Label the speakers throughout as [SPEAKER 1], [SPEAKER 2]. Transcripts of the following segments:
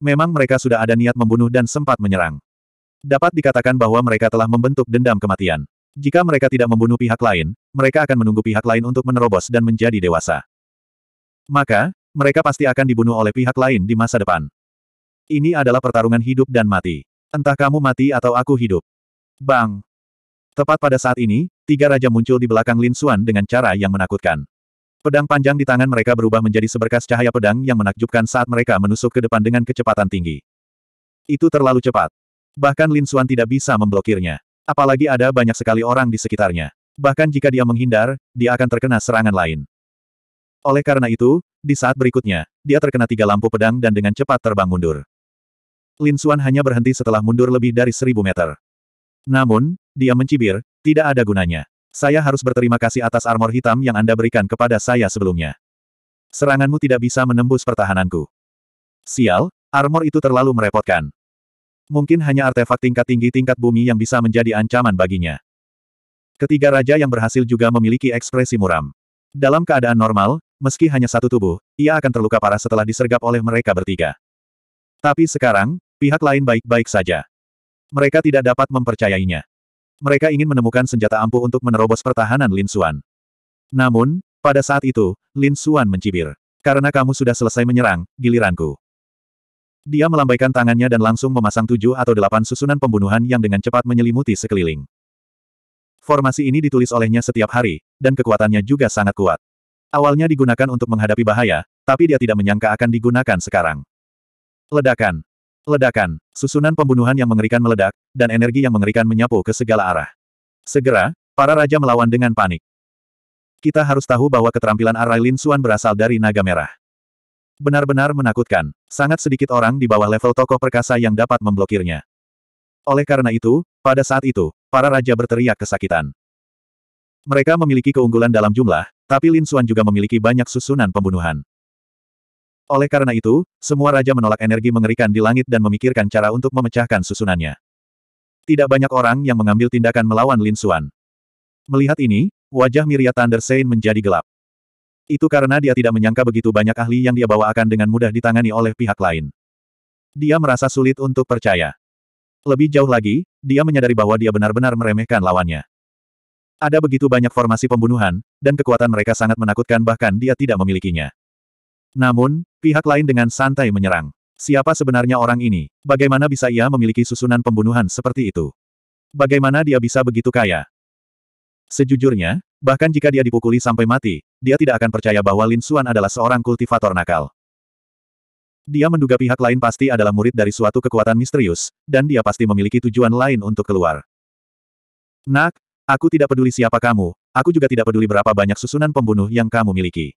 [SPEAKER 1] Memang mereka sudah ada niat membunuh dan sempat menyerang. Dapat dikatakan bahwa mereka telah membentuk dendam kematian. Jika mereka tidak membunuh pihak lain, mereka akan menunggu pihak lain untuk menerobos dan menjadi dewasa. Maka, mereka pasti akan dibunuh oleh pihak lain di masa depan. Ini adalah pertarungan hidup dan mati. Entah kamu mati atau aku hidup. Bang! Tepat pada saat ini, tiga raja muncul di belakang Lin Xuan dengan cara yang menakutkan. Pedang panjang di tangan mereka berubah menjadi seberkas cahaya pedang yang menakjubkan saat mereka menusuk ke depan dengan kecepatan tinggi. Itu terlalu cepat. Bahkan Lin Xuan tidak bisa memblokirnya. Apalagi ada banyak sekali orang di sekitarnya. Bahkan jika dia menghindar, dia akan terkena serangan lain. Oleh karena itu, di saat berikutnya, dia terkena tiga lampu pedang dan dengan cepat terbang mundur. Lin Xuan hanya berhenti setelah mundur lebih dari seribu meter. Namun, dia mencibir, tidak ada gunanya. Saya harus berterima kasih atas armor hitam yang Anda berikan kepada saya sebelumnya. Seranganmu tidak bisa menembus pertahananku. Sial, armor itu terlalu merepotkan. Mungkin hanya artefak tingkat tinggi tingkat bumi yang bisa menjadi ancaman baginya. Ketiga raja yang berhasil juga memiliki ekspresi muram. Dalam keadaan normal, meski hanya satu tubuh, ia akan terluka parah setelah disergap oleh mereka bertiga. Tapi sekarang, pihak lain baik-baik saja. Mereka tidak dapat mempercayainya. Mereka ingin menemukan senjata ampuh untuk menerobos pertahanan Lin Xuan. Namun, pada saat itu, Lin Xuan mencibir. Karena kamu sudah selesai menyerang, giliranku. Dia melambaikan tangannya dan langsung memasang tujuh atau delapan susunan pembunuhan yang dengan cepat menyelimuti sekeliling. Formasi ini ditulis olehnya setiap hari, dan kekuatannya juga sangat kuat. Awalnya digunakan untuk menghadapi bahaya, tapi dia tidak menyangka akan digunakan sekarang. Ledakan. Ledakan, susunan pembunuhan yang mengerikan meledak, dan energi yang mengerikan menyapu ke segala arah. Segera, para raja melawan dengan panik. Kita harus tahu bahwa keterampilan Arai Lin Suan berasal dari naga merah. Benar-benar menakutkan, sangat sedikit orang di bawah level tokoh perkasa yang dapat memblokirnya. Oleh karena itu, pada saat itu, para raja berteriak kesakitan. Mereka memiliki keunggulan dalam jumlah, tapi Lin Suan juga memiliki banyak susunan pembunuhan. Oleh karena itu, semua raja menolak energi mengerikan di langit dan memikirkan cara untuk memecahkan susunannya. Tidak banyak orang yang mengambil tindakan melawan Lin Xuan. Melihat ini, wajah Miria Thunder Sein menjadi gelap. Itu karena dia tidak menyangka begitu banyak ahli yang dia bawa akan dengan mudah ditangani oleh pihak lain. Dia merasa sulit untuk percaya. Lebih jauh lagi, dia menyadari bahwa dia benar-benar meremehkan lawannya. Ada begitu banyak formasi pembunuhan, dan kekuatan mereka sangat menakutkan bahkan dia tidak memilikinya. Namun, pihak lain dengan santai menyerang. Siapa sebenarnya orang ini? Bagaimana bisa ia memiliki susunan pembunuhan seperti itu? Bagaimana dia bisa begitu kaya? Sejujurnya, bahkan jika dia dipukuli sampai mati, dia tidak akan percaya bahwa Lin Xuan adalah seorang kultivator nakal. Dia menduga pihak lain pasti adalah murid dari suatu kekuatan misterius, dan dia pasti memiliki tujuan lain untuk keluar. Nak, aku tidak peduli siapa kamu, aku juga tidak peduli berapa banyak susunan pembunuh yang kamu miliki.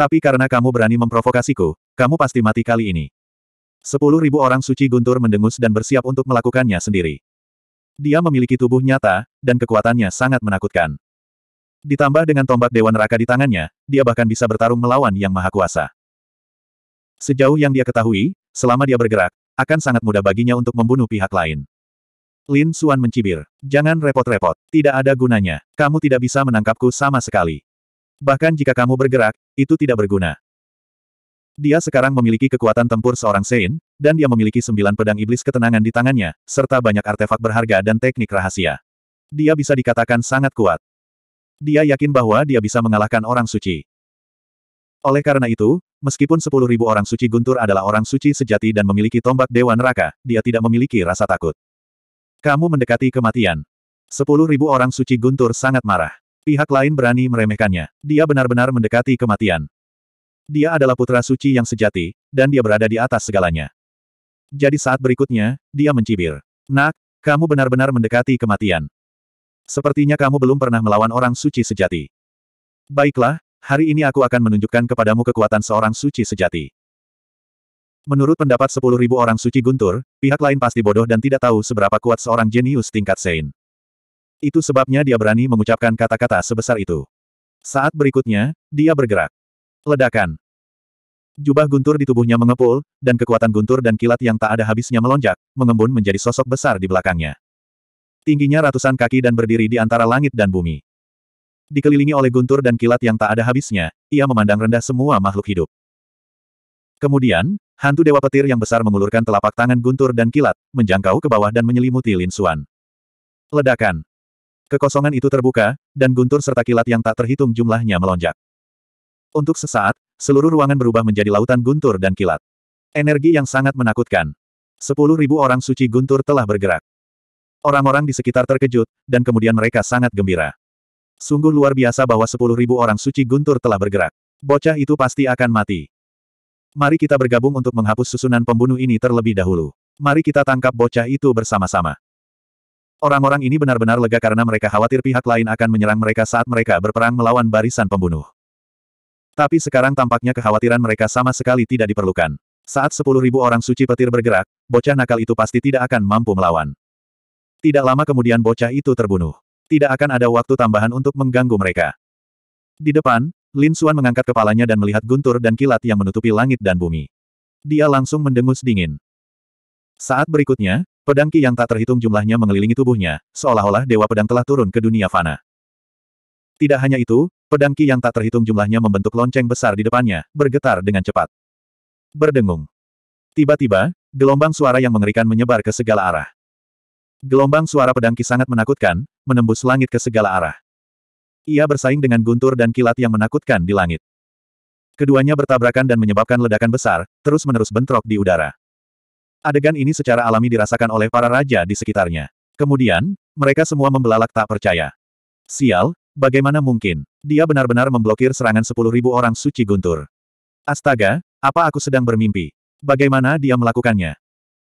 [SPEAKER 1] Tapi karena kamu berani memprovokasiku, kamu pasti mati kali ini. Sepuluh ribu orang suci guntur mendengus dan bersiap untuk melakukannya sendiri. Dia memiliki tubuh nyata, dan kekuatannya sangat menakutkan. Ditambah dengan tombak Dewa Neraka di tangannya, dia bahkan bisa bertarung melawan Yang Maha Kuasa. Sejauh yang dia ketahui, selama dia bergerak, akan sangat mudah baginya untuk membunuh pihak lain. Lin Suan mencibir. Jangan repot-repot. Tidak ada gunanya. Kamu tidak bisa menangkapku sama sekali. Bahkan jika kamu bergerak, itu tidak berguna. Dia sekarang memiliki kekuatan tempur seorang Sein, dan dia memiliki sembilan pedang iblis ketenangan di tangannya, serta banyak artefak berharga dan teknik rahasia. Dia bisa dikatakan sangat kuat. Dia yakin bahwa dia bisa mengalahkan orang suci. Oleh karena itu, meskipun sepuluh ribu orang suci guntur adalah orang suci sejati dan memiliki tombak dewa neraka, dia tidak memiliki rasa takut. Kamu mendekati kematian. Sepuluh ribu orang suci guntur sangat marah. Pihak lain berani meremehkannya. Dia benar-benar mendekati kematian. Dia adalah putra suci yang sejati, dan dia berada di atas segalanya. Jadi saat berikutnya, dia mencibir. Nak, kamu benar-benar mendekati kematian. Sepertinya kamu belum pernah melawan orang suci sejati. Baiklah, hari ini aku akan menunjukkan kepadamu kekuatan seorang suci sejati. Menurut pendapat 10.000 orang suci guntur, pihak lain pasti bodoh dan tidak tahu seberapa kuat seorang jenius tingkat Sein. Itu sebabnya dia berani mengucapkan kata-kata sebesar itu. Saat berikutnya, dia bergerak. Ledakan. Jubah guntur di tubuhnya mengepul, dan kekuatan guntur dan kilat yang tak ada habisnya melonjak, mengembun menjadi sosok besar di belakangnya. Tingginya ratusan kaki dan berdiri di antara langit dan bumi. Dikelilingi oleh guntur dan kilat yang tak ada habisnya, ia memandang rendah semua makhluk hidup. Kemudian, hantu dewa petir yang besar mengulurkan telapak tangan guntur dan kilat, menjangkau ke bawah dan menyelimuti Lin Suan. Ledakan. Kekosongan itu terbuka, dan guntur serta kilat yang tak terhitung jumlahnya melonjak. Untuk sesaat, seluruh ruangan berubah menjadi lautan guntur dan kilat. Energi yang sangat menakutkan. Sepuluh ribu orang suci guntur telah bergerak. Orang-orang di sekitar terkejut, dan kemudian mereka sangat gembira. Sungguh luar biasa bahwa sepuluh ribu orang suci guntur telah bergerak. Bocah itu pasti akan mati. Mari kita bergabung untuk menghapus susunan pembunuh ini terlebih dahulu. Mari kita tangkap bocah itu bersama-sama. Orang-orang ini benar-benar lega karena mereka khawatir pihak lain akan menyerang mereka saat mereka berperang melawan barisan pembunuh. Tapi sekarang tampaknya kekhawatiran mereka sama sekali tidak diperlukan. Saat sepuluh ribu orang suci petir bergerak, bocah nakal itu pasti tidak akan mampu melawan. Tidak lama kemudian bocah itu terbunuh. Tidak akan ada waktu tambahan untuk mengganggu mereka. Di depan, Lin Xuan mengangkat kepalanya dan melihat guntur dan kilat yang menutupi langit dan bumi. Dia langsung mendengus dingin. Saat berikutnya, Pedangki yang tak terhitung jumlahnya mengelilingi tubuhnya, seolah-olah Dewa Pedang telah turun ke dunia fana. Tidak hanya itu, pedangki yang tak terhitung jumlahnya membentuk lonceng besar di depannya, bergetar dengan cepat. Berdengung. Tiba-tiba, gelombang suara yang mengerikan menyebar ke segala arah. Gelombang suara pedangki sangat menakutkan, menembus langit ke segala arah. Ia bersaing dengan guntur dan kilat yang menakutkan di langit. Keduanya bertabrakan dan menyebabkan ledakan besar, terus-menerus bentrok di udara. Adegan ini secara alami dirasakan oleh para raja di sekitarnya. Kemudian, mereka semua membelalak tak percaya. Sial, bagaimana mungkin? Dia benar-benar memblokir serangan 10.000 orang suci guntur. Astaga, apa aku sedang bermimpi? Bagaimana dia melakukannya?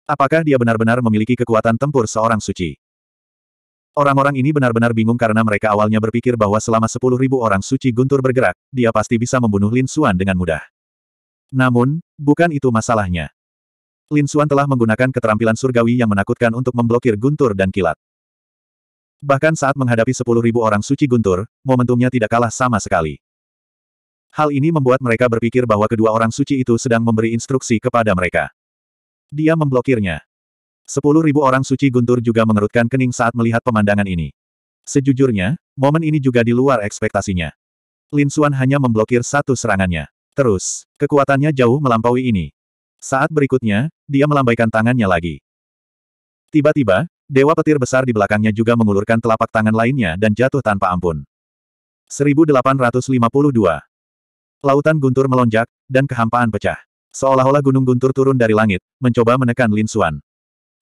[SPEAKER 1] Apakah dia benar-benar memiliki kekuatan tempur seorang suci? Orang-orang ini benar-benar bingung karena mereka awalnya berpikir bahwa selama 10.000 orang suci guntur bergerak, dia pasti bisa membunuh Lin Suan dengan mudah. Namun, bukan itu masalahnya. Lin Xuan telah menggunakan keterampilan surgawi yang menakutkan untuk memblokir guntur dan kilat. Bahkan saat menghadapi 10.000 orang suci guntur, momentumnya tidak kalah sama sekali. Hal ini membuat mereka berpikir bahwa kedua orang suci itu sedang memberi instruksi kepada mereka. Dia memblokirnya. 10.000 orang suci guntur juga mengerutkan kening saat melihat pemandangan ini. Sejujurnya, momen ini juga di luar ekspektasinya. Lin Xuan hanya memblokir satu serangannya. Terus, kekuatannya jauh melampaui ini. Saat berikutnya, dia melambaikan tangannya lagi. Tiba-tiba, dewa petir besar di belakangnya juga mengulurkan telapak tangan lainnya dan jatuh tanpa ampun. 1852. Lautan guntur melonjak, dan kehampaan pecah. Seolah-olah gunung guntur turun dari langit, mencoba menekan Lin Xuan.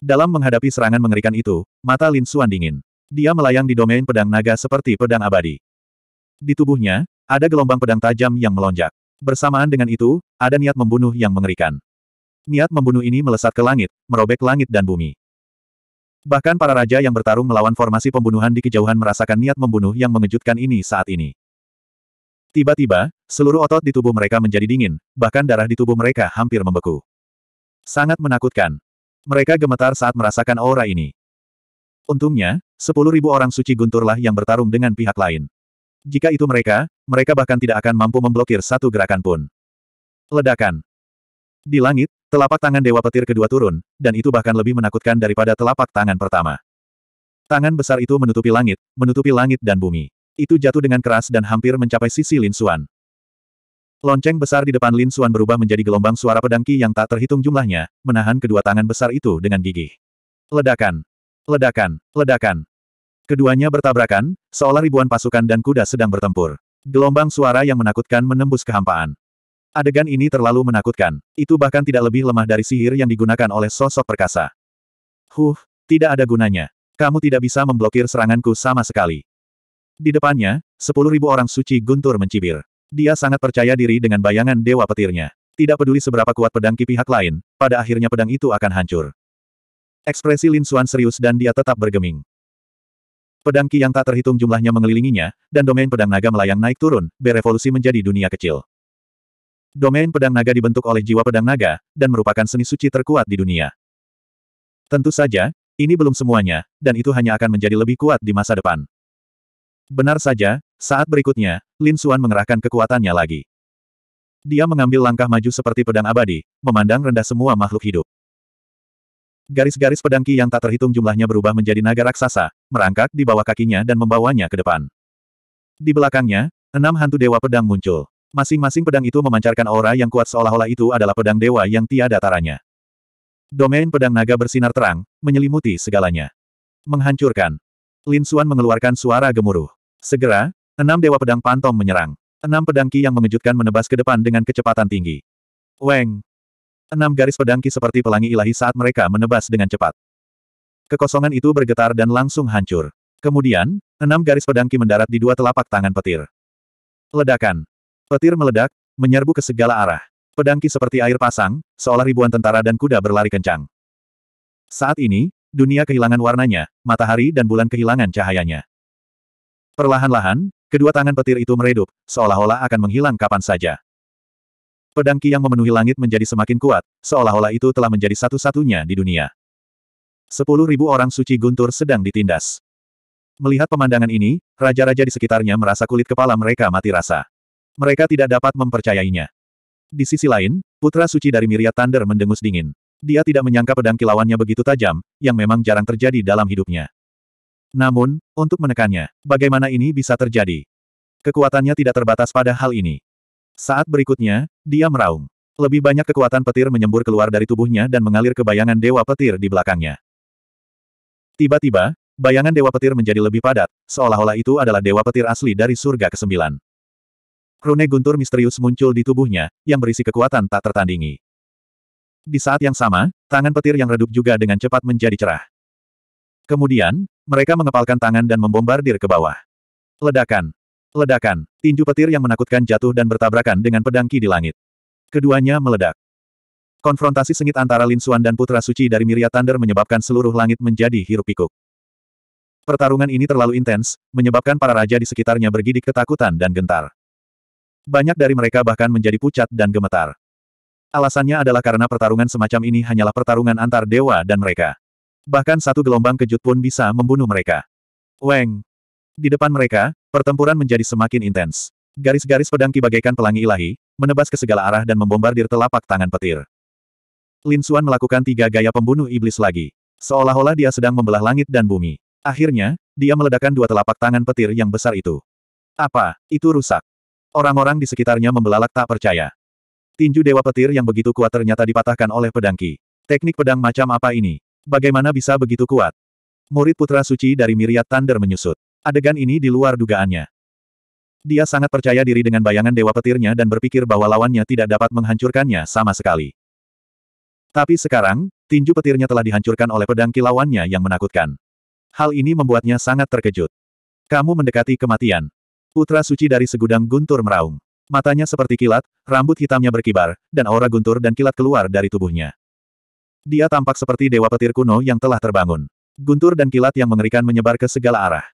[SPEAKER 1] Dalam menghadapi serangan mengerikan itu, mata Lin Xuan dingin. Dia melayang di domain pedang naga seperti pedang abadi. Di tubuhnya, ada gelombang pedang tajam yang melonjak. Bersamaan dengan itu, ada niat membunuh yang mengerikan. Niat membunuh ini melesat ke langit, merobek langit dan bumi. Bahkan para raja yang bertarung melawan formasi pembunuhan di kejauhan merasakan niat membunuh yang mengejutkan ini saat ini. Tiba-tiba, seluruh otot di tubuh mereka menjadi dingin, bahkan darah di tubuh mereka hampir membeku. Sangat menakutkan. Mereka gemetar saat merasakan aura ini. Untungnya, sepuluh ribu orang suci gunturlah yang bertarung dengan pihak lain. Jika itu mereka, mereka bahkan tidak akan mampu memblokir satu gerakan pun. Ledakan. Di langit, telapak tangan Dewa Petir kedua turun, dan itu bahkan lebih menakutkan daripada telapak tangan pertama. Tangan besar itu menutupi langit, menutupi langit dan bumi. Itu jatuh dengan keras dan hampir mencapai sisi Lin Suan. Lonceng besar di depan Lin Suan berubah menjadi gelombang suara pedang Qi yang tak terhitung jumlahnya, menahan kedua tangan besar itu dengan gigih. Ledakan! Ledakan! Ledakan! Keduanya bertabrakan, seolah ribuan pasukan dan kuda sedang bertempur. Gelombang suara yang menakutkan menembus kehampaan. Adegan ini terlalu menakutkan. Itu bahkan tidak lebih lemah dari sihir yang digunakan oleh sosok perkasa. Huh, tidak ada gunanya. Kamu tidak bisa memblokir seranganku sama sekali. Di depannya, sepuluh ribu orang suci guntur mencibir. Dia sangat percaya diri dengan bayangan dewa petirnya. Tidak peduli seberapa kuat pedang ki pihak lain, pada akhirnya pedang itu akan hancur. Ekspresi Lin Xuan serius dan dia tetap bergeming. Pedang ki yang tak terhitung jumlahnya mengelilinginya, dan domain pedang naga melayang naik turun, berevolusi menjadi dunia kecil. Domain pedang naga dibentuk oleh jiwa pedang naga, dan merupakan seni suci terkuat di dunia. Tentu saja, ini belum semuanya, dan itu hanya akan menjadi lebih kuat di masa depan. Benar saja, saat berikutnya, Lin Xuan mengerahkan kekuatannya lagi. Dia mengambil langkah maju seperti pedang abadi, memandang rendah semua makhluk hidup. Garis-garis pedang Qi yang tak terhitung jumlahnya berubah menjadi naga raksasa, merangkak di bawah kakinya dan membawanya ke depan. Di belakangnya, enam hantu dewa pedang muncul. Masing-masing pedang itu memancarkan aura yang kuat seolah-olah itu adalah pedang dewa yang tiada taranya. Domain pedang naga bersinar terang, menyelimuti segalanya. Menghancurkan. Lin Xuan mengeluarkan suara gemuruh. Segera, enam dewa pedang pantom menyerang. Enam pedang ki yang mengejutkan menebas ke depan dengan kecepatan tinggi. Weng! Enam garis pedang ki seperti pelangi ilahi saat mereka menebas dengan cepat. Kekosongan itu bergetar dan langsung hancur. Kemudian, enam garis pedang ki mendarat di dua telapak tangan petir. Ledakan. Petir meledak, menyerbu ke segala arah. Pedangki seperti air pasang, seolah ribuan tentara dan kuda berlari kencang. Saat ini, dunia kehilangan warnanya, matahari dan bulan kehilangan cahayanya. Perlahan-lahan, kedua tangan petir itu meredup, seolah-olah akan menghilang kapan saja. Pedangki yang memenuhi langit menjadi semakin kuat, seolah-olah itu telah menjadi satu-satunya di dunia. Sepuluh ribu orang suci guntur sedang ditindas. Melihat pemandangan ini, raja-raja di sekitarnya merasa kulit kepala mereka mati rasa mereka tidak dapat mempercayainya. Di sisi lain, putra suci dari Miria Thunder mendengus dingin. Dia tidak menyangka pedang kilauannya begitu tajam, yang memang jarang terjadi dalam hidupnya. Namun, untuk menekannya, bagaimana ini bisa terjadi? Kekuatannya tidak terbatas pada hal ini. Saat berikutnya, dia meraung. Lebih banyak kekuatan petir menyembur keluar dari tubuhnya dan mengalir ke bayangan dewa petir di belakangnya. Tiba-tiba, bayangan dewa petir menjadi lebih padat, seolah-olah itu adalah dewa petir asli dari surga ke-9. Rune guntur misterius muncul di tubuhnya, yang berisi kekuatan tak tertandingi. Di saat yang sama, tangan petir yang redup juga dengan cepat menjadi cerah. Kemudian, mereka mengepalkan tangan dan membombardir ke bawah. Ledakan. Ledakan. Tinju petir yang menakutkan jatuh dan bertabrakan dengan pedang ki di langit. Keduanya meledak. Konfrontasi sengit antara Lin Xuan dan Putra Suci dari Miria Thunder menyebabkan seluruh langit menjadi hirup pikuk Pertarungan ini terlalu intens, menyebabkan para raja di sekitarnya bergidik ketakutan dan gentar. Banyak dari mereka bahkan menjadi pucat dan gemetar. Alasannya adalah karena pertarungan semacam ini hanyalah pertarungan antar dewa dan mereka. Bahkan satu gelombang kejut pun bisa membunuh mereka. Weng! Di depan mereka, pertempuran menjadi semakin intens. Garis-garis pedang kibagaikan pelangi ilahi, menebas ke segala arah dan membombardir telapak tangan petir. Lin Xuan melakukan tiga gaya pembunuh iblis lagi. Seolah-olah dia sedang membelah langit dan bumi. Akhirnya, dia meledakkan dua telapak tangan petir yang besar itu. Apa? Itu rusak. Orang-orang di sekitarnya membelalak tak percaya. Tinju Dewa Petir yang begitu kuat ternyata dipatahkan oleh pedangki. Teknik pedang macam apa ini? Bagaimana bisa begitu kuat? Murid Putra Suci dari Miriat Thunder menyusut. Adegan ini di luar dugaannya. Dia sangat percaya diri dengan bayangan Dewa Petirnya dan berpikir bahwa lawannya tidak dapat menghancurkannya sama sekali. Tapi sekarang, tinju petirnya telah dihancurkan oleh pedang kilauannya yang menakutkan. Hal ini membuatnya sangat terkejut. Kamu mendekati kematian. Putra suci dari segudang guntur meraung. Matanya seperti kilat, rambut hitamnya berkibar, dan aura guntur dan kilat keluar dari tubuhnya. Dia tampak seperti dewa petir kuno yang telah terbangun. Guntur dan kilat yang mengerikan menyebar ke segala arah.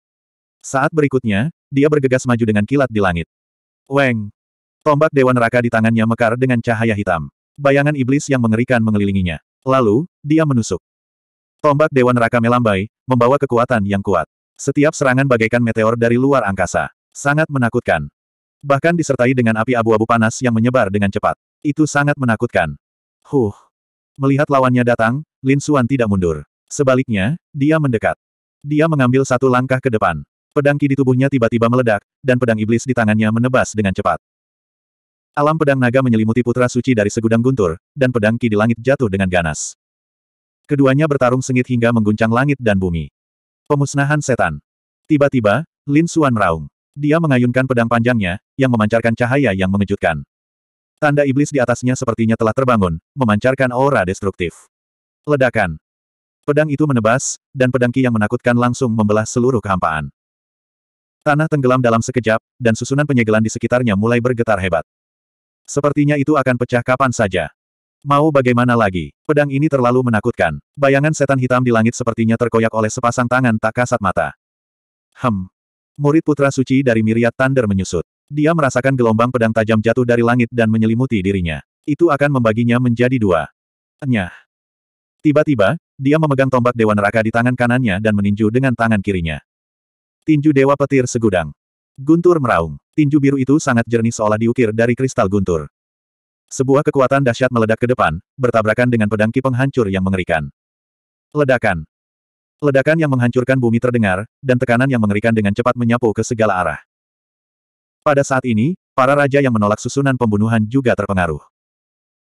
[SPEAKER 1] Saat berikutnya, dia bergegas maju dengan kilat di langit. Weng! Tombak dewa neraka di tangannya mekar dengan cahaya hitam. Bayangan iblis yang mengerikan mengelilinginya. Lalu, dia menusuk. Tombak dewa neraka melambai, membawa kekuatan yang kuat. Setiap serangan bagaikan meteor dari luar angkasa. Sangat menakutkan. Bahkan disertai dengan api abu-abu panas yang menyebar dengan cepat. Itu sangat menakutkan. Huh. Melihat lawannya datang, Lin Xuan tidak mundur. Sebaliknya, dia mendekat. Dia mengambil satu langkah ke depan. Pedang ki di tubuhnya tiba-tiba meledak, dan pedang iblis di tangannya menebas dengan cepat. Alam pedang naga menyelimuti putra suci dari segudang guntur, dan pedang ki di langit jatuh dengan ganas. Keduanya bertarung sengit hingga mengguncang langit dan bumi. Pemusnahan setan. Tiba-tiba, Lin Xuan meraung. Dia mengayunkan pedang panjangnya, yang memancarkan cahaya yang mengejutkan. Tanda iblis di atasnya sepertinya telah terbangun, memancarkan aura destruktif. Ledakan. Pedang itu menebas, dan pedang ki yang menakutkan langsung membelah seluruh kehampaan. Tanah tenggelam dalam sekejap, dan susunan penyegelan di sekitarnya mulai bergetar hebat. Sepertinya itu akan pecah kapan saja. Mau bagaimana lagi? Pedang ini terlalu menakutkan. Bayangan setan hitam di langit sepertinya terkoyak oleh sepasang tangan tak kasat mata. Hem, Murid putra suci dari Miriat Thunder menyusut. Dia merasakan gelombang pedang tajam jatuh dari langit dan menyelimuti dirinya. Itu akan membaginya menjadi dua. Nyah. Tiba-tiba, dia memegang tombak Dewa Neraka di tangan kanannya dan meninju dengan tangan kirinya. Tinju Dewa Petir Segudang. Guntur meraung. Tinju biru itu sangat jernih seolah diukir dari kristal guntur. Sebuah kekuatan dahsyat meledak ke depan, bertabrakan dengan pedang ki penghancur yang mengerikan. Ledakan. Ledakan yang menghancurkan bumi terdengar, dan tekanan yang mengerikan dengan cepat menyapu ke segala arah. Pada saat ini, para raja yang menolak susunan pembunuhan juga terpengaruh.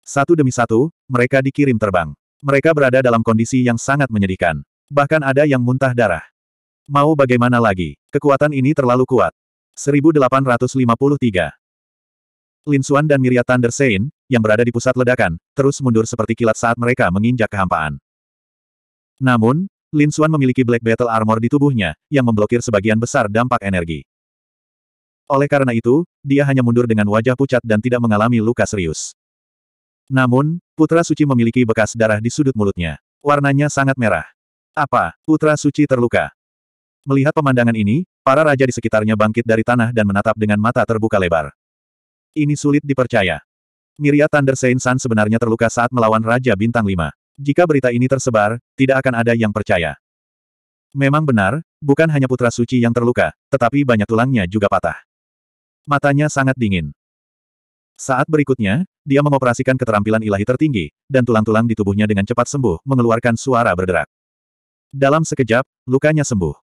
[SPEAKER 1] Satu demi satu, mereka dikirim terbang. Mereka berada dalam kondisi yang sangat menyedihkan. Bahkan ada yang muntah darah. Mau bagaimana lagi, kekuatan ini terlalu kuat. 1853 Lin Xuan dan Miria Thunder Sein, yang berada di pusat ledakan, terus mundur seperti kilat saat mereka menginjak kehampaan. Namun, Lin Xuan memiliki Black Battle Armor di tubuhnya, yang memblokir sebagian besar dampak energi. Oleh karena itu, dia hanya mundur dengan wajah pucat dan tidak mengalami luka serius. Namun, Putra Suci memiliki bekas darah di sudut mulutnya. Warnanya sangat merah. Apa, Putra Suci terluka? Melihat pemandangan ini, para raja di sekitarnya bangkit dari tanah dan menatap dengan mata terbuka lebar. Ini sulit dipercaya. Miria Thunder Saint San sebenarnya terluka saat melawan Raja Bintang 5. Jika berita ini tersebar, tidak akan ada yang percaya. Memang benar, bukan hanya putra suci yang terluka, tetapi banyak tulangnya juga patah. Matanya sangat dingin. Saat berikutnya, dia mengoperasikan keterampilan ilahi tertinggi, dan tulang-tulang di tubuhnya dengan cepat sembuh, mengeluarkan suara berderak. Dalam sekejap, lukanya sembuh.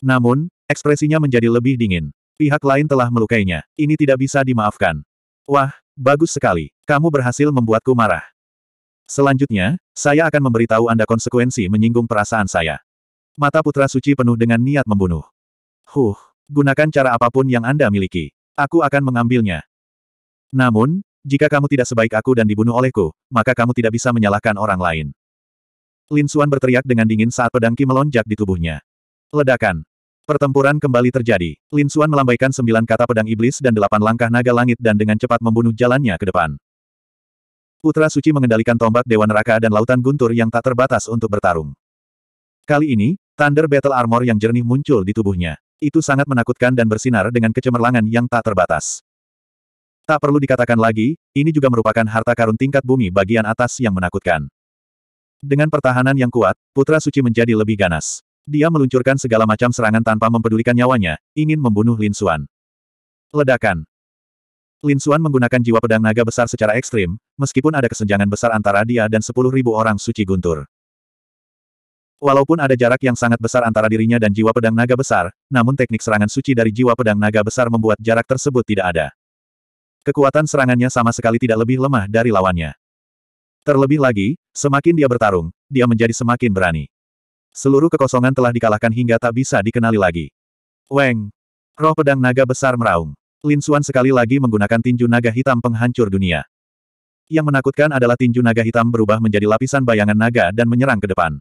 [SPEAKER 1] Namun, ekspresinya menjadi lebih dingin. Pihak lain telah melukainya. Ini tidak bisa dimaafkan. Wah, bagus sekali. Kamu berhasil membuatku marah. Selanjutnya, saya akan memberitahu Anda konsekuensi menyinggung perasaan saya. Mata Putra Suci penuh dengan niat membunuh. Huh, gunakan cara apapun yang Anda miliki. Aku akan mengambilnya. Namun, jika kamu tidak sebaik aku dan dibunuh olehku, maka kamu tidak bisa menyalahkan orang lain. Lin Xuan berteriak dengan dingin saat pedang Qi melonjak di tubuhnya. Ledakan. Pertempuran kembali terjadi. Lin Xuan melambaikan sembilan kata pedang iblis dan delapan langkah naga langit dan dengan cepat membunuh jalannya ke depan. Putra Suci mengendalikan tombak Dewa Neraka dan Lautan Guntur yang tak terbatas untuk bertarung. Kali ini, Thunder Battle Armor yang jernih muncul di tubuhnya. Itu sangat menakutkan dan bersinar dengan kecemerlangan yang tak terbatas. Tak perlu dikatakan lagi, ini juga merupakan harta karun tingkat bumi bagian atas yang menakutkan. Dengan pertahanan yang kuat, Putra Suci menjadi lebih ganas. Dia meluncurkan segala macam serangan tanpa mempedulikan nyawanya, ingin membunuh Lin Xuan. Ledakan. Lin Xuan menggunakan jiwa pedang naga besar secara ekstrim, meskipun ada kesenjangan besar antara dia dan sepuluh ribu orang suci guntur. Walaupun ada jarak yang sangat besar antara dirinya dan jiwa pedang naga besar, namun teknik serangan suci dari jiwa pedang naga besar membuat jarak tersebut tidak ada. Kekuatan serangannya sama sekali tidak lebih lemah dari lawannya. Terlebih lagi, semakin dia bertarung, dia menjadi semakin berani. Seluruh kekosongan telah dikalahkan hingga tak bisa dikenali lagi. Weng! Roh pedang naga besar meraung. Lin Xuan sekali lagi menggunakan tinju naga hitam penghancur dunia. Yang menakutkan adalah tinju naga hitam berubah menjadi lapisan bayangan naga dan menyerang ke depan.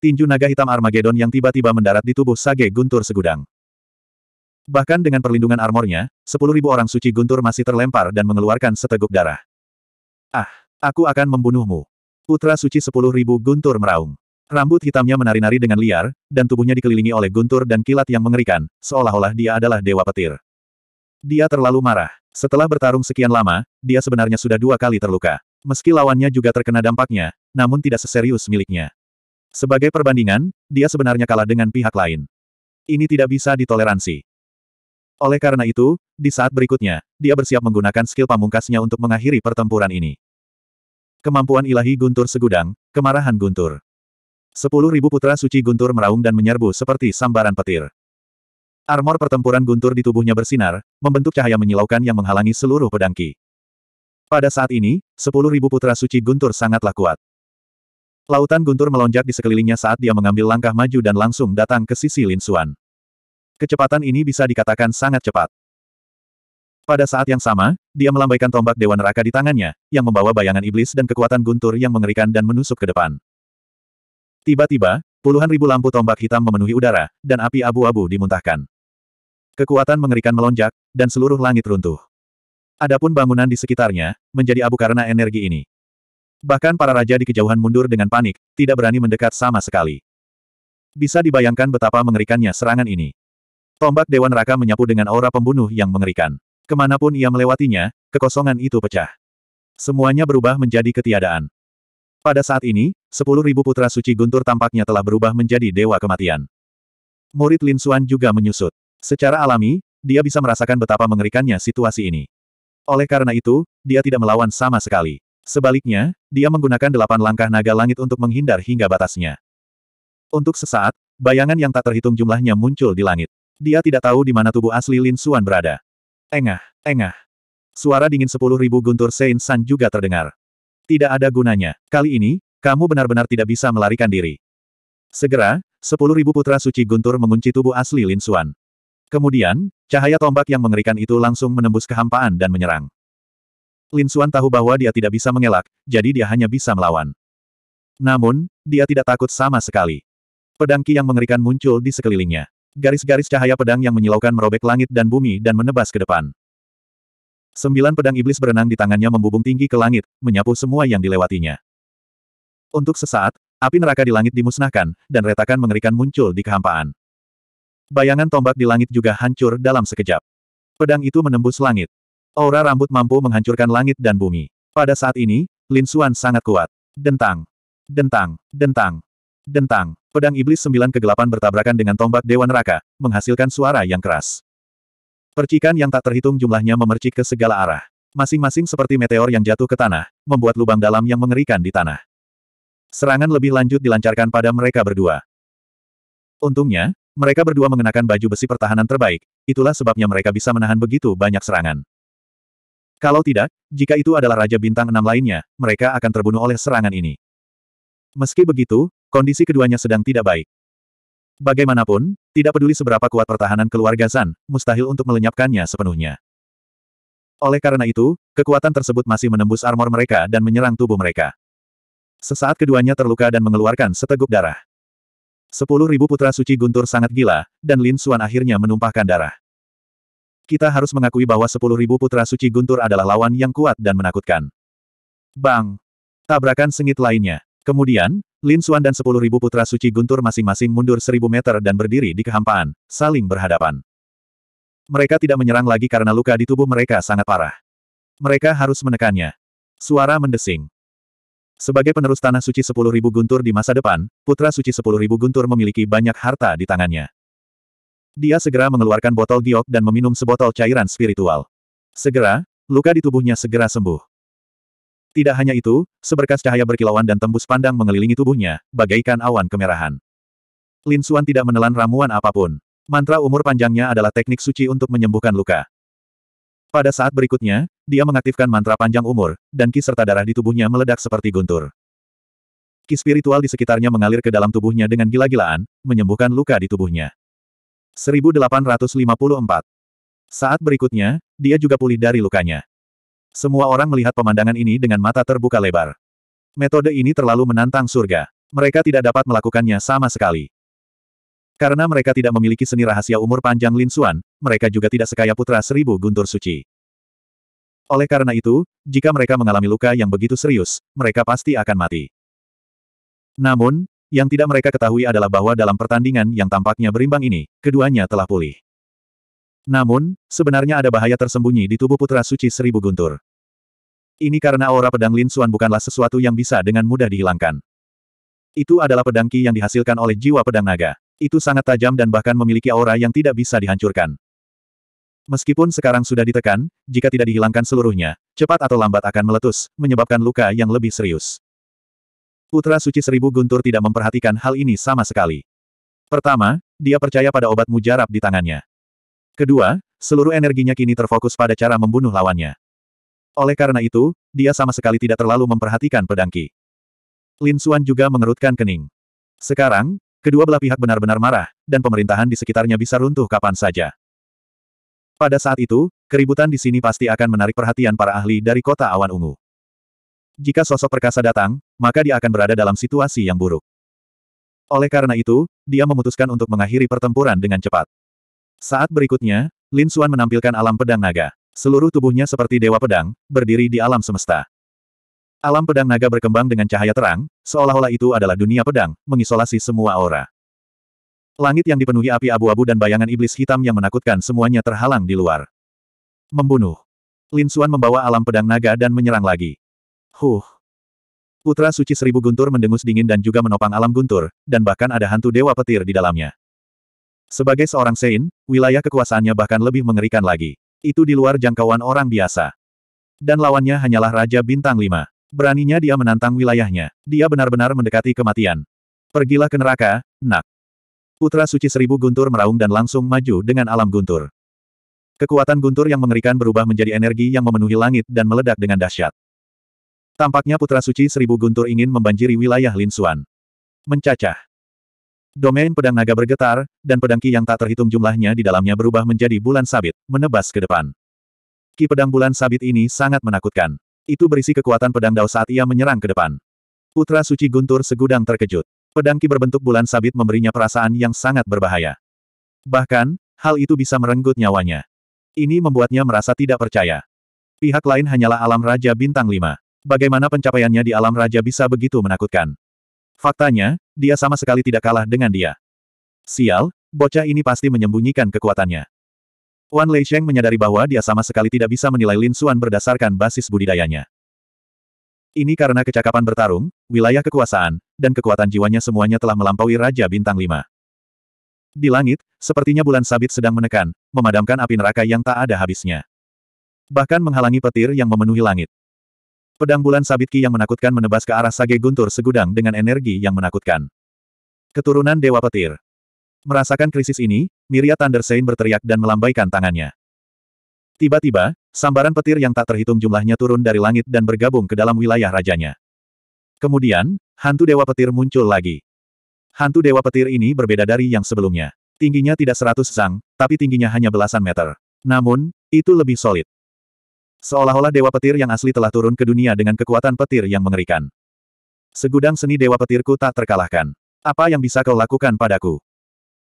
[SPEAKER 1] Tinju naga hitam Armageddon yang tiba-tiba mendarat di tubuh Sage Guntur segudang. Bahkan dengan perlindungan armornya, 10.000 orang suci Guntur masih terlempar dan mengeluarkan seteguk darah. Ah, aku akan membunuhmu. Putra suci 10.000 Guntur meraung. Rambut hitamnya menari-nari dengan liar, dan tubuhnya dikelilingi oleh guntur dan kilat yang mengerikan, seolah-olah dia adalah dewa petir. Dia terlalu marah. Setelah bertarung sekian lama, dia sebenarnya sudah dua kali terluka. Meski lawannya juga terkena dampaknya, namun tidak seserius miliknya. Sebagai perbandingan, dia sebenarnya kalah dengan pihak lain. Ini tidak bisa ditoleransi. Oleh karena itu, di saat berikutnya, dia bersiap menggunakan skill pamungkasnya untuk mengakhiri pertempuran ini. Kemampuan ilahi Guntur Segudang, Kemarahan Guntur. Sepuluh ribu putra suci Guntur meraung dan menyerbu seperti sambaran petir. Armor pertempuran guntur di tubuhnya bersinar, membentuk cahaya menyilaukan yang menghalangi seluruh pedangki. Pada saat ini, sepuluh ribu putra suci guntur sangatlah kuat. Lautan guntur melonjak di sekelilingnya saat dia mengambil langkah maju dan langsung datang ke sisi Lin Xuan. Kecepatan ini bisa dikatakan sangat cepat. Pada saat yang sama, dia melambaikan tombak Dewa Neraka di tangannya, yang membawa bayangan iblis dan kekuatan guntur yang mengerikan dan menusuk ke depan. Tiba-tiba, puluhan ribu lampu tombak hitam memenuhi udara, dan api abu-abu dimuntahkan. Kekuatan mengerikan melonjak, dan seluruh langit runtuh. Adapun bangunan di sekitarnya, menjadi abu karena energi ini. Bahkan para raja di kejauhan mundur dengan panik, tidak berani mendekat sama sekali. Bisa dibayangkan betapa mengerikannya serangan ini. Tombak Dewan Raka menyapu dengan aura pembunuh yang mengerikan. Kemanapun ia melewatinya, kekosongan itu pecah. Semuanya berubah menjadi ketiadaan. Pada saat ini, sepuluh ribu putra suci Guntur tampaknya telah berubah menjadi dewa kematian. Murid Lin Suan juga menyusut. Secara alami, dia bisa merasakan betapa mengerikannya situasi ini. Oleh karena itu, dia tidak melawan sama sekali. Sebaliknya, dia menggunakan delapan langkah naga langit untuk menghindar hingga batasnya. Untuk sesaat, bayangan yang tak terhitung jumlahnya muncul di langit. Dia tidak tahu di mana tubuh asli Lin Xuan berada. Engah, engah. Suara dingin sepuluh ribu guntur Sein San juga terdengar. Tidak ada gunanya. Kali ini, kamu benar-benar tidak bisa melarikan diri. Segera, sepuluh ribu putra suci guntur mengunci tubuh asli Lin Xuan. Kemudian, cahaya tombak yang mengerikan itu langsung menembus kehampaan dan menyerang. Lin Suan tahu bahwa dia tidak bisa mengelak, jadi dia hanya bisa melawan. Namun, dia tidak takut sama sekali. Pedang Ki yang mengerikan muncul di sekelilingnya. Garis-garis cahaya pedang yang menyilaukan merobek langit dan bumi dan menebas ke depan. Sembilan pedang iblis berenang di tangannya membubung tinggi ke langit, menyapu semua yang dilewatinya. Untuk sesaat, api neraka di langit dimusnahkan, dan retakan mengerikan muncul di kehampaan. Bayangan tombak di langit juga hancur dalam sekejap. Pedang itu menembus langit. Aura rambut mampu menghancurkan langit dan bumi. Pada saat ini, Lin Xuan sangat kuat. Dentang. Dentang. Dentang. Dentang. Pedang iblis sembilan kegelapan bertabrakan dengan tombak Dewa Neraka, menghasilkan suara yang keras. Percikan yang tak terhitung jumlahnya memercik ke segala arah. Masing-masing seperti meteor yang jatuh ke tanah, membuat lubang dalam yang mengerikan di tanah. Serangan lebih lanjut dilancarkan pada mereka berdua. Untungnya, mereka berdua mengenakan baju besi pertahanan terbaik, itulah sebabnya mereka bisa menahan begitu banyak serangan. Kalau tidak, jika itu adalah Raja Bintang enam lainnya, mereka akan terbunuh oleh serangan ini. Meski begitu, kondisi keduanya sedang tidak baik. Bagaimanapun, tidak peduli seberapa kuat pertahanan keluarga Zan, mustahil untuk melenyapkannya sepenuhnya. Oleh karena itu, kekuatan tersebut masih menembus armor mereka dan menyerang tubuh mereka. Sesaat keduanya terluka dan mengeluarkan seteguk darah. Sepuluh ribu putra suci Guntur sangat gila, dan Lin Xuan akhirnya menumpahkan darah. Kita harus mengakui bahwa sepuluh ribu putra suci Guntur adalah lawan yang kuat dan menakutkan. Bang! Tabrakan sengit lainnya. Kemudian, Lin Xuan dan sepuluh ribu putra suci Guntur masing-masing mundur seribu meter dan berdiri di kehampaan, saling berhadapan. Mereka tidak menyerang lagi karena luka di tubuh mereka sangat parah. Mereka harus menekannya. Suara mendesing. Sebagai penerus Tanah Suci sepuluh ribu Guntur di masa depan, Putra Suci sepuluh ribu Guntur memiliki banyak harta di tangannya. Dia segera mengeluarkan botol giok dan meminum sebotol cairan spiritual. Segera, luka di tubuhnya segera sembuh. Tidak hanya itu, seberkas cahaya berkilauan dan tembus pandang mengelilingi tubuhnya, bagaikan awan kemerahan. Lin Suan tidak menelan ramuan apapun. Mantra umur panjangnya adalah teknik suci untuk menyembuhkan luka. Pada saat berikutnya, dia mengaktifkan mantra panjang umur, dan ki serta darah di tubuhnya meledak seperti guntur. Ki spiritual di sekitarnya mengalir ke dalam tubuhnya dengan gila-gilaan, menyembuhkan luka di tubuhnya. 1854 Saat berikutnya, dia juga pulih dari lukanya. Semua orang melihat pemandangan ini dengan mata terbuka lebar. Metode ini terlalu menantang surga. Mereka tidak dapat melakukannya sama sekali. Karena mereka tidak memiliki seni rahasia umur panjang Lin Xuan, mereka juga tidak sekaya putra seribu guntur suci. Oleh karena itu, jika mereka mengalami luka yang begitu serius, mereka pasti akan mati. Namun, yang tidak mereka ketahui adalah bahwa dalam pertandingan yang tampaknya berimbang ini, keduanya telah pulih. Namun, sebenarnya ada bahaya tersembunyi di tubuh Putra Suci Seribu Guntur. Ini karena aura pedang Lin Suan bukanlah sesuatu yang bisa dengan mudah dihilangkan. Itu adalah pedang Qi yang dihasilkan oleh jiwa pedang naga. Itu sangat tajam dan bahkan memiliki aura yang tidak bisa dihancurkan. Meskipun sekarang sudah ditekan, jika tidak dihilangkan seluruhnya, cepat atau lambat akan meletus, menyebabkan luka yang lebih serius. Putra Suci Seribu Guntur tidak memperhatikan hal ini sama sekali. Pertama, dia percaya pada obat mujarab di tangannya. Kedua, seluruh energinya kini terfokus pada cara membunuh lawannya. Oleh karena itu, dia sama sekali tidak terlalu memperhatikan pedangki. Lin Suan juga mengerutkan kening. Sekarang, kedua belah pihak benar-benar marah, dan pemerintahan di sekitarnya bisa runtuh kapan saja. Pada saat itu, keributan di sini pasti akan menarik perhatian para ahli dari kota awan ungu. Jika sosok perkasa datang, maka dia akan berada dalam situasi yang buruk. Oleh karena itu, dia memutuskan untuk mengakhiri pertempuran dengan cepat. Saat berikutnya, Lin Xuan menampilkan alam pedang naga. Seluruh tubuhnya seperti dewa pedang, berdiri di alam semesta. Alam pedang naga berkembang dengan cahaya terang, seolah-olah itu adalah dunia pedang, mengisolasi semua aura. Langit yang dipenuhi api abu-abu dan bayangan iblis hitam yang menakutkan semuanya terhalang di luar. Membunuh. Lin Xuan membawa alam pedang naga dan menyerang lagi. Huh. Putra suci seribu guntur mendengus dingin dan juga menopang alam guntur, dan bahkan ada hantu dewa petir di dalamnya. Sebagai seorang Sein, wilayah kekuasaannya bahkan lebih mengerikan lagi. Itu di luar jangkauan orang biasa. Dan lawannya hanyalah Raja Bintang Lima. Beraninya dia menantang wilayahnya. Dia benar-benar mendekati kematian. Pergilah ke neraka, nak. Putra Suci Seribu Guntur meraung dan langsung maju dengan alam guntur. Kekuatan guntur yang mengerikan berubah menjadi energi yang memenuhi langit dan meledak dengan dahsyat. Tampaknya Putra Suci Seribu Guntur ingin membanjiri wilayah Linsuan. Mencacah. Domain pedang naga bergetar, dan pedang ki yang tak terhitung jumlahnya di dalamnya berubah menjadi bulan sabit, menebas ke depan. Ki pedang bulan sabit ini sangat menakutkan. Itu berisi kekuatan pedang dao saat ia menyerang ke depan. Putra Suci Guntur segudang terkejut. Pedangki berbentuk bulan sabit memberinya perasaan yang sangat berbahaya. Bahkan, hal itu bisa merenggut nyawanya. Ini membuatnya merasa tidak percaya. Pihak lain hanyalah alam Raja Bintang 5. Bagaimana pencapaiannya di alam Raja bisa begitu menakutkan? Faktanya, dia sama sekali tidak kalah dengan dia. Sial, bocah ini pasti menyembunyikan kekuatannya. Wan Lei Sheng menyadari bahwa dia sama sekali tidak bisa menilai Lin Xuan berdasarkan basis budidayanya. Ini karena kecakapan bertarung, wilayah kekuasaan, dan kekuatan jiwanya semuanya telah melampaui Raja Bintang Lima. Di langit, sepertinya bulan sabit sedang menekan, memadamkan api neraka yang tak ada habisnya. Bahkan menghalangi petir yang memenuhi langit. Pedang bulan sabit Ki yang menakutkan menebas ke arah Sage Guntur segudang dengan energi yang menakutkan. Keturunan Dewa Petir. Merasakan krisis ini, Miria Thundersein berteriak dan melambaikan tangannya. Tiba-tiba, sambaran petir yang tak terhitung jumlahnya turun dari langit dan bergabung ke dalam wilayah rajanya. Kemudian, hantu Dewa Petir muncul lagi. Hantu Dewa Petir ini berbeda dari yang sebelumnya. Tingginya tidak seratus sang, tapi tingginya hanya belasan meter. Namun, itu lebih solid. Seolah-olah Dewa Petir yang asli telah turun ke dunia dengan kekuatan petir yang mengerikan. Segudang seni Dewa Petirku tak terkalahkan. Apa yang bisa kau lakukan padaku?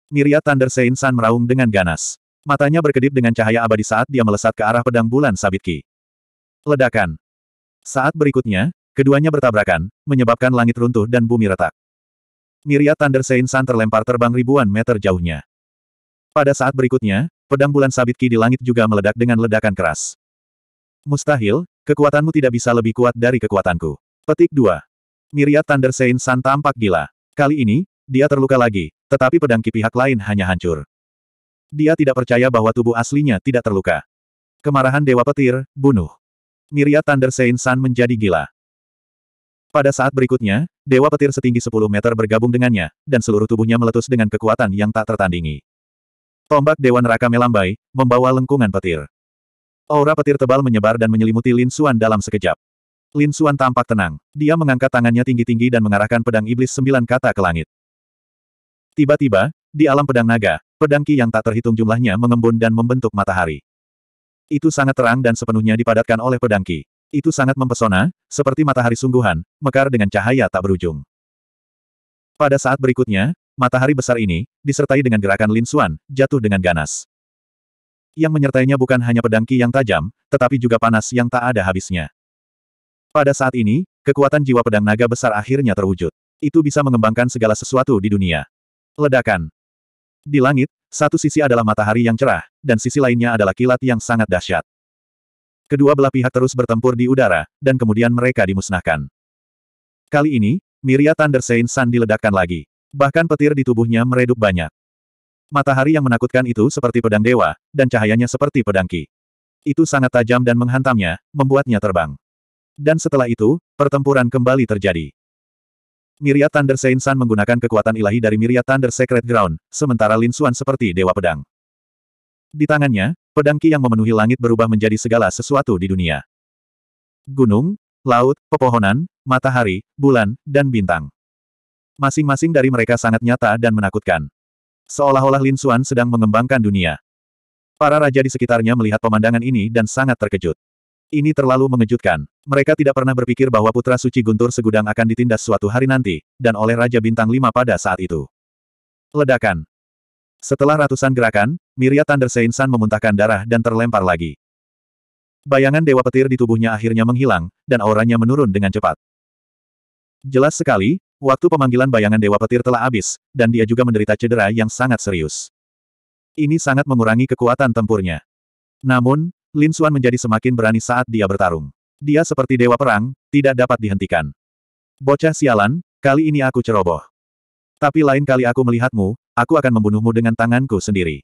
[SPEAKER 1] Miria Thunder Saint San meraung dengan ganas. Matanya berkedip dengan cahaya abadi saat dia melesat ke arah pedang bulan sabitki. Ledakan. Saat berikutnya, Keduanya bertabrakan, menyebabkan langit runtuh dan bumi retak. Miria Thunder Saint Sun terlempar terbang ribuan meter jauhnya. Pada saat berikutnya, pedang bulan sabit ki di langit juga meledak dengan ledakan keras. Mustahil, kekuatanmu tidak bisa lebih kuat dari kekuatanku. Petik 2. Miria Thunder Saint Sun tampak gila. Kali ini, dia terluka lagi, tetapi pedang ki pihak lain hanya hancur. Dia tidak percaya bahwa tubuh aslinya tidak terluka. Kemarahan Dewa Petir, bunuh. Miria Thunder Saint Sun menjadi gila. Pada saat berikutnya, Dewa Petir setinggi 10 meter bergabung dengannya, dan seluruh tubuhnya meletus dengan kekuatan yang tak tertandingi. Tombak Dewa Neraka melambai, membawa lengkungan petir. Aura petir tebal menyebar dan menyelimuti Lin Xuan dalam sekejap. Lin Xuan tampak tenang. Dia mengangkat tangannya tinggi-tinggi dan mengarahkan pedang iblis sembilan kata ke langit. Tiba-tiba, di alam pedang naga, pedang ki yang tak terhitung jumlahnya mengembun dan membentuk matahari. Itu sangat terang dan sepenuhnya dipadatkan oleh pedang ki. Itu sangat mempesona, seperti matahari sungguhan, mekar dengan cahaya tak berujung. Pada saat berikutnya, matahari besar ini, disertai dengan gerakan Lin Xuan, jatuh dengan ganas. Yang menyertainya bukan hanya pedang ki yang tajam, tetapi juga panas yang tak ada habisnya. Pada saat ini, kekuatan jiwa pedang naga besar akhirnya terwujud. Itu bisa mengembangkan segala sesuatu di dunia. Ledakan. Di langit, satu sisi adalah matahari yang cerah, dan sisi lainnya adalah kilat yang sangat dahsyat. Kedua belah pihak terus bertempur di udara, dan kemudian mereka dimusnahkan. Kali ini, Miria Thunder Saint Sun diledakkan lagi. Bahkan petir di tubuhnya meredup banyak. Matahari yang menakutkan itu seperti pedang dewa, dan cahayanya seperti pedang ki. Itu sangat tajam dan menghantamnya, membuatnya terbang. Dan setelah itu, pertempuran kembali terjadi. Miria Thunder Saint Sun menggunakan kekuatan ilahi dari Miria Thunder Secret Ground, sementara Lin Suan seperti dewa pedang. Di tangannya, Pedang Ki yang memenuhi langit berubah menjadi segala sesuatu di dunia. Gunung, laut, pepohonan, matahari, bulan, dan bintang. Masing-masing dari mereka sangat nyata dan menakutkan. Seolah-olah Lin Xuan sedang mengembangkan dunia. Para raja di sekitarnya melihat pemandangan ini dan sangat terkejut. Ini terlalu mengejutkan. Mereka tidak pernah berpikir bahwa putra suci Guntur Segudang akan ditindas suatu hari nanti, dan oleh Raja Bintang Lima pada saat itu. Ledakan. Setelah ratusan gerakan, Miria Thunder Sun memuntahkan darah dan terlempar lagi. Bayangan Dewa Petir di tubuhnya akhirnya menghilang, dan auranya menurun dengan cepat. Jelas sekali, waktu pemanggilan bayangan Dewa Petir telah habis, dan dia juga menderita cedera yang sangat serius. Ini sangat mengurangi kekuatan tempurnya. Namun, Lin Suan menjadi semakin berani saat dia bertarung. Dia seperti dewa perang, tidak dapat dihentikan. Bocah sialan, kali ini aku ceroboh. Tapi lain kali aku melihatmu, aku akan membunuhmu dengan tanganku sendiri.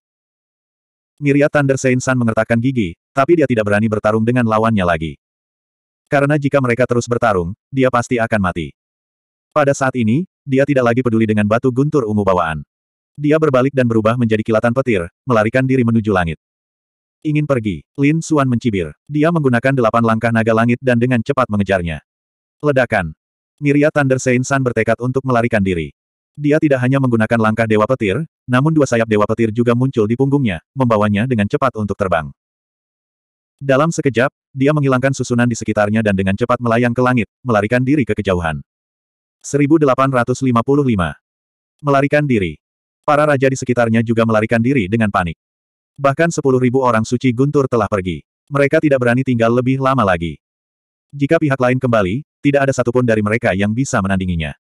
[SPEAKER 1] Miria Thunder Saint San mengertakkan gigi, tapi dia tidak berani bertarung dengan lawannya lagi. Karena jika mereka terus bertarung, dia pasti akan mati. Pada saat ini, dia tidak lagi peduli dengan batu guntur ungu bawaan. Dia berbalik dan berubah menjadi kilatan petir, melarikan diri menuju langit. Ingin pergi, Lin Suan mencibir. Dia menggunakan delapan langkah naga langit dan dengan cepat mengejarnya. Ledakan. Miria Thunder Saint San bertekad untuk melarikan diri. Dia tidak hanya menggunakan langkah Dewa Petir, namun dua sayap Dewa Petir juga muncul di punggungnya, membawanya dengan cepat untuk terbang. Dalam sekejap, dia menghilangkan susunan di sekitarnya dan dengan cepat melayang ke langit, melarikan diri ke kejauhan. 1855. Melarikan diri. Para raja di sekitarnya juga melarikan diri dengan panik. Bahkan 10.000 orang suci guntur telah pergi. Mereka tidak berani tinggal lebih lama lagi. Jika pihak lain kembali, tidak ada satupun dari mereka yang bisa menandinginya.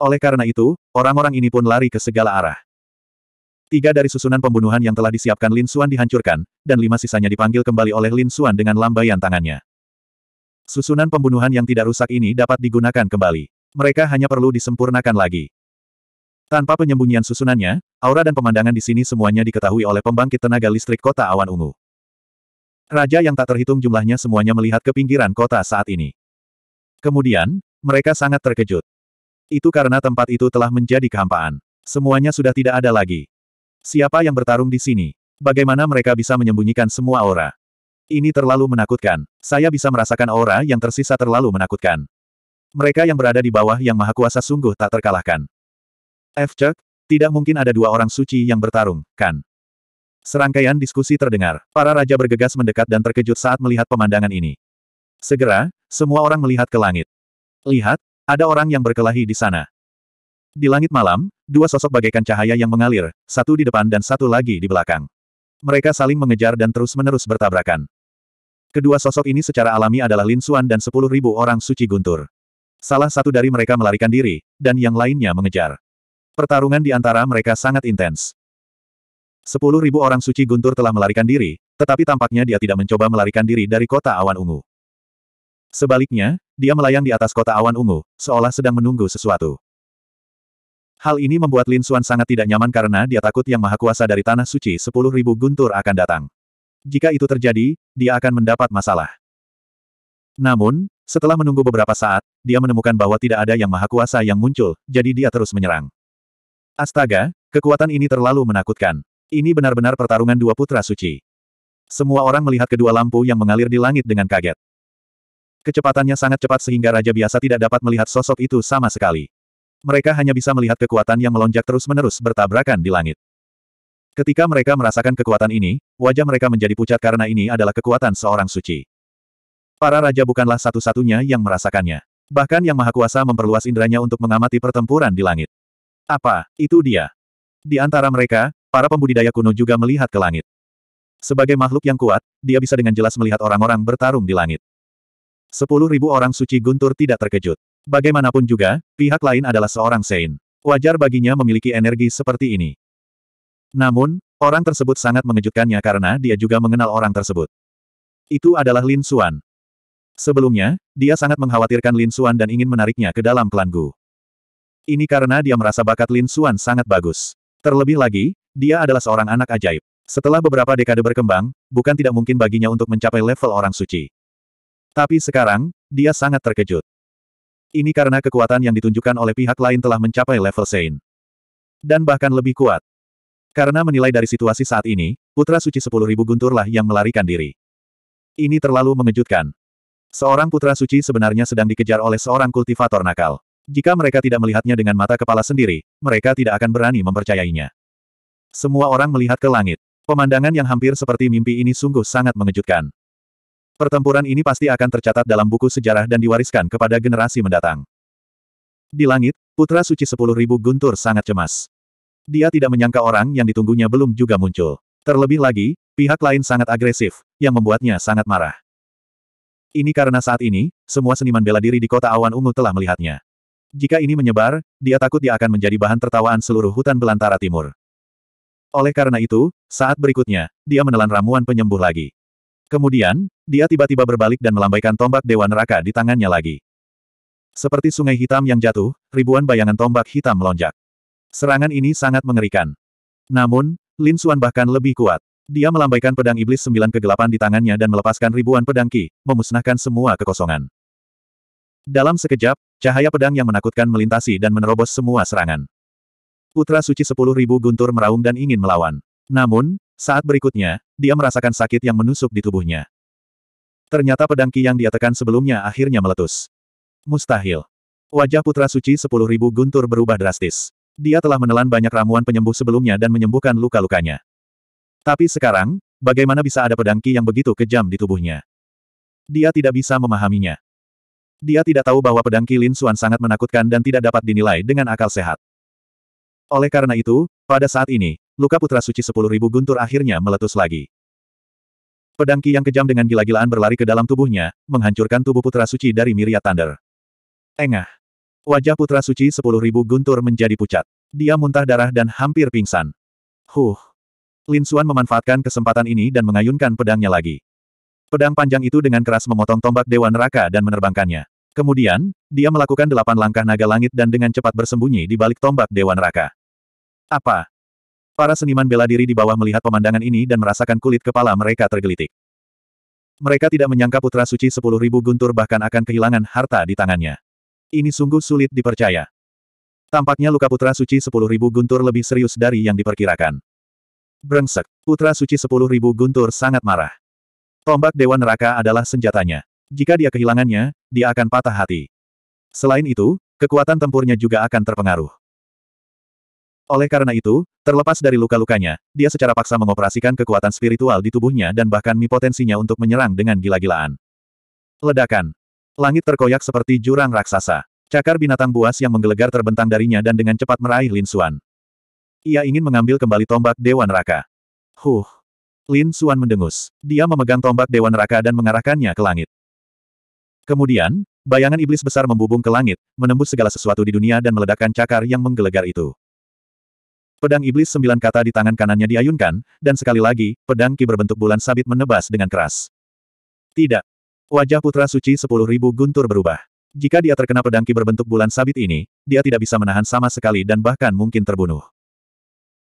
[SPEAKER 1] Oleh karena itu, orang-orang ini pun lari ke segala arah. Tiga dari susunan pembunuhan yang telah disiapkan Lin Xuan dihancurkan, dan lima sisanya dipanggil kembali oleh Lin Xuan dengan lambaian tangannya. Susunan pembunuhan yang tidak rusak ini dapat digunakan kembali. Mereka hanya perlu disempurnakan lagi. Tanpa penyembunyian susunannya, aura dan pemandangan di sini semuanya diketahui oleh pembangkit tenaga listrik kota awan ungu. Raja yang tak terhitung jumlahnya semuanya melihat ke pinggiran kota saat ini. Kemudian, mereka sangat terkejut. Itu karena tempat itu telah menjadi kehampaan. Semuanya sudah tidak ada lagi. Siapa yang bertarung di sini? Bagaimana mereka bisa menyembunyikan semua aura? Ini terlalu menakutkan. Saya bisa merasakan aura yang tersisa terlalu menakutkan. Mereka yang berada di bawah yang maha kuasa sungguh tak terkalahkan. F. Chuck, tidak mungkin ada dua orang suci yang bertarung, kan? Serangkaian diskusi terdengar. Para raja bergegas mendekat dan terkejut saat melihat pemandangan ini. Segera, semua orang melihat ke langit. Lihat, ada orang yang berkelahi di sana. Di langit malam, dua sosok bagaikan cahaya yang mengalir, satu di depan dan satu lagi di belakang. Mereka saling mengejar dan terus-menerus bertabrakan. Kedua sosok ini secara alami adalah Lin Suan dan sepuluh ribu orang suci guntur. Salah satu dari mereka melarikan diri, dan yang lainnya mengejar. Pertarungan di antara mereka sangat intens. Sepuluh ribu orang suci guntur telah melarikan diri, tetapi tampaknya dia tidak mencoba melarikan diri dari kota awan ungu. Sebaliknya, dia melayang di atas kota awan ungu, seolah sedang menunggu sesuatu. Hal ini membuat Lin Xuan sangat tidak nyaman karena dia takut yang maha kuasa dari tanah suci sepuluh ribu guntur akan datang. Jika itu terjadi, dia akan mendapat masalah. Namun, setelah menunggu beberapa saat, dia menemukan bahwa tidak ada yang maha kuasa yang muncul, jadi dia terus menyerang. Astaga, kekuatan ini terlalu menakutkan. Ini benar-benar pertarungan dua putra suci. Semua orang melihat kedua lampu yang mengalir di langit dengan kaget. Kecepatannya sangat cepat sehingga raja biasa tidak dapat melihat sosok itu sama sekali. Mereka hanya bisa melihat kekuatan yang melonjak terus-menerus bertabrakan di langit. Ketika mereka merasakan kekuatan ini, wajah mereka menjadi pucat karena ini adalah kekuatan seorang suci. Para raja bukanlah satu-satunya yang merasakannya. Bahkan Yang Maha Kuasa memperluas indranya untuk mengamati pertempuran di langit. Apa, itu dia? Di antara mereka, para pembudidaya kuno juga melihat ke langit. Sebagai makhluk yang kuat, dia bisa dengan jelas melihat orang-orang bertarung di langit. Sepuluh ribu orang suci guntur tidak terkejut. Bagaimanapun juga, pihak lain adalah seorang Sein. Wajar baginya memiliki energi seperti ini. Namun, orang tersebut sangat mengejutkannya karena dia juga mengenal orang tersebut. Itu adalah Lin Xuan. Sebelumnya, dia sangat mengkhawatirkan Lin Xuan dan ingin menariknya ke dalam klan Gu. Ini karena dia merasa bakat Lin Xuan sangat bagus. Terlebih lagi, dia adalah seorang anak ajaib. Setelah beberapa dekade berkembang, bukan tidak mungkin baginya untuk mencapai level orang suci. Tapi sekarang, dia sangat terkejut. Ini karena kekuatan yang ditunjukkan oleh pihak lain telah mencapai level Sein. Dan bahkan lebih kuat. Karena menilai dari situasi saat ini, putra suci 10.000 gunturlah yang melarikan diri. Ini terlalu mengejutkan. Seorang putra suci sebenarnya sedang dikejar oleh seorang kultivator nakal. Jika mereka tidak melihatnya dengan mata kepala sendiri, mereka tidak akan berani mempercayainya. Semua orang melihat ke langit. Pemandangan yang hampir seperti mimpi ini sungguh sangat mengejutkan. Pertempuran ini pasti akan tercatat dalam buku sejarah dan diwariskan kepada generasi mendatang. Di langit, Putra Suci 10.000 Guntur sangat cemas. Dia tidak menyangka orang yang ditunggunya belum juga muncul. Terlebih lagi, pihak lain sangat agresif, yang membuatnya sangat marah. Ini karena saat ini, semua seniman bela diri di kota awan ungu telah melihatnya. Jika ini menyebar, dia takut dia akan menjadi bahan tertawaan seluruh hutan belantara timur. Oleh karena itu, saat berikutnya, dia menelan ramuan penyembuh lagi. Kemudian, dia tiba-tiba berbalik dan melambaikan tombak Dewa Neraka di tangannya lagi. Seperti sungai hitam yang jatuh, ribuan bayangan tombak hitam melonjak. Serangan ini sangat mengerikan. Namun, Lin Xuan bahkan lebih kuat. Dia melambaikan pedang iblis sembilan kegelapan di tangannya dan melepaskan ribuan pedang ki, memusnahkan semua kekosongan. Dalam sekejap, cahaya pedang yang menakutkan melintasi dan menerobos semua serangan. Putra suci sepuluh ribu guntur meraung dan ingin melawan. Namun, saat berikutnya, dia merasakan sakit yang menusuk di tubuhnya. Ternyata pedang Ki yang dia tekan sebelumnya akhirnya meletus. Mustahil. Wajah Putra Suci sepuluh ribu guntur berubah drastis. Dia telah menelan banyak ramuan penyembuh sebelumnya dan menyembuhkan luka-lukanya. Tapi sekarang, bagaimana bisa ada pedang Ki yang begitu kejam di tubuhnya? Dia tidak bisa memahaminya. Dia tidak tahu bahwa pedang Ki Lin Suan sangat menakutkan dan tidak dapat dinilai dengan akal sehat. Oleh karena itu, pada saat ini, luka putra suci sepuluh ribu guntur akhirnya meletus lagi. Pedang Ki yang kejam dengan gila-gilaan berlari ke dalam tubuhnya, menghancurkan tubuh putra suci dari Miria Thunder. Engah. Wajah putra suci sepuluh ribu guntur menjadi pucat. Dia muntah darah dan hampir pingsan. Huh. Lin Xuan memanfaatkan kesempatan ini dan mengayunkan pedangnya lagi. Pedang panjang itu dengan keras memotong tombak Dewa Neraka dan menerbangkannya. Kemudian, dia melakukan delapan langkah naga langit dan dengan cepat bersembunyi di balik tombak Dewa Neraka. Apa? Para seniman bela diri di bawah melihat pemandangan ini dan merasakan kulit kepala mereka tergelitik. Mereka tidak menyangka putra suci sepuluh ribu guntur bahkan akan kehilangan harta di tangannya. Ini sungguh sulit dipercaya. Tampaknya luka putra suci sepuluh ribu guntur lebih serius dari yang diperkirakan. Brengsek, putra suci sepuluh ribu guntur sangat marah. Tombak Dewa Neraka adalah senjatanya. Jika dia kehilangannya, dia akan patah hati. Selain itu, kekuatan tempurnya juga akan terpengaruh. Oleh karena itu, terlepas dari luka-lukanya, dia secara paksa mengoperasikan kekuatan spiritual di tubuhnya dan bahkan mi potensinya untuk menyerang dengan gila-gilaan. Ledakan. Langit terkoyak seperti jurang raksasa. Cakar binatang buas yang menggelegar terbentang darinya dan dengan cepat meraih Lin Suan. Ia ingin mengambil kembali tombak Dewa Neraka. Huh. Lin Suan mendengus. Dia memegang tombak Dewa Neraka dan mengarahkannya ke langit. Kemudian, bayangan iblis besar membubung ke langit, menembus segala sesuatu di dunia dan meledakkan cakar yang menggelegar itu. Pedang iblis sembilan kata di tangan kanannya diayunkan, dan sekali lagi, pedang ki berbentuk bulan sabit menebas dengan keras. Tidak. Wajah putra suci sepuluh ribu guntur berubah. Jika dia terkena pedang ki berbentuk bulan sabit ini, dia tidak bisa menahan sama sekali dan bahkan mungkin terbunuh.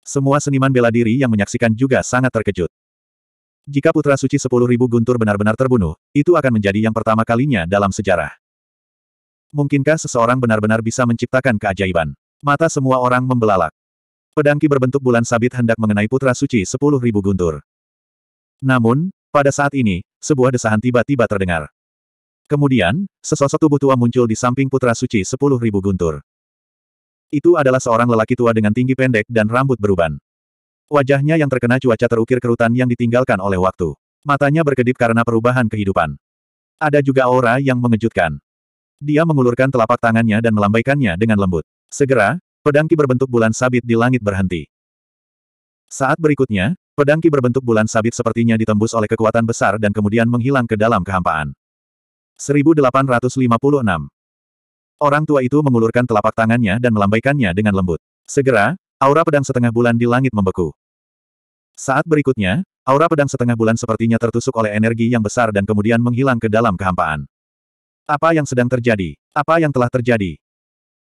[SPEAKER 1] Semua seniman bela diri yang menyaksikan juga sangat terkejut. Jika putra suci sepuluh ribu guntur benar-benar terbunuh, itu akan menjadi yang pertama kalinya dalam sejarah. Mungkinkah seseorang benar-benar bisa menciptakan keajaiban? Mata semua orang membelalak. Pedangki berbentuk bulan sabit hendak mengenai putra suci sepuluh ribu guntur. Namun, pada saat ini, sebuah desahan tiba-tiba terdengar. Kemudian, sesosok tubuh tua muncul di samping putra suci sepuluh ribu guntur. Itu adalah seorang lelaki tua dengan tinggi pendek dan rambut beruban. Wajahnya yang terkena cuaca terukir kerutan yang ditinggalkan oleh waktu. Matanya berkedip karena perubahan kehidupan. Ada juga aura yang mengejutkan. Dia mengulurkan telapak tangannya dan melambaikannya dengan lembut. Segera, Pedangki berbentuk bulan sabit di langit berhenti. Saat berikutnya, pedangki berbentuk bulan sabit sepertinya ditembus oleh kekuatan besar dan kemudian menghilang ke dalam kehampaan. 1856 Orang tua itu mengulurkan telapak tangannya dan melambaikannya dengan lembut. Segera, aura pedang setengah bulan di langit membeku. Saat berikutnya, aura pedang setengah bulan sepertinya tertusuk oleh energi yang besar dan kemudian menghilang ke dalam kehampaan. Apa yang sedang terjadi? Apa yang telah terjadi?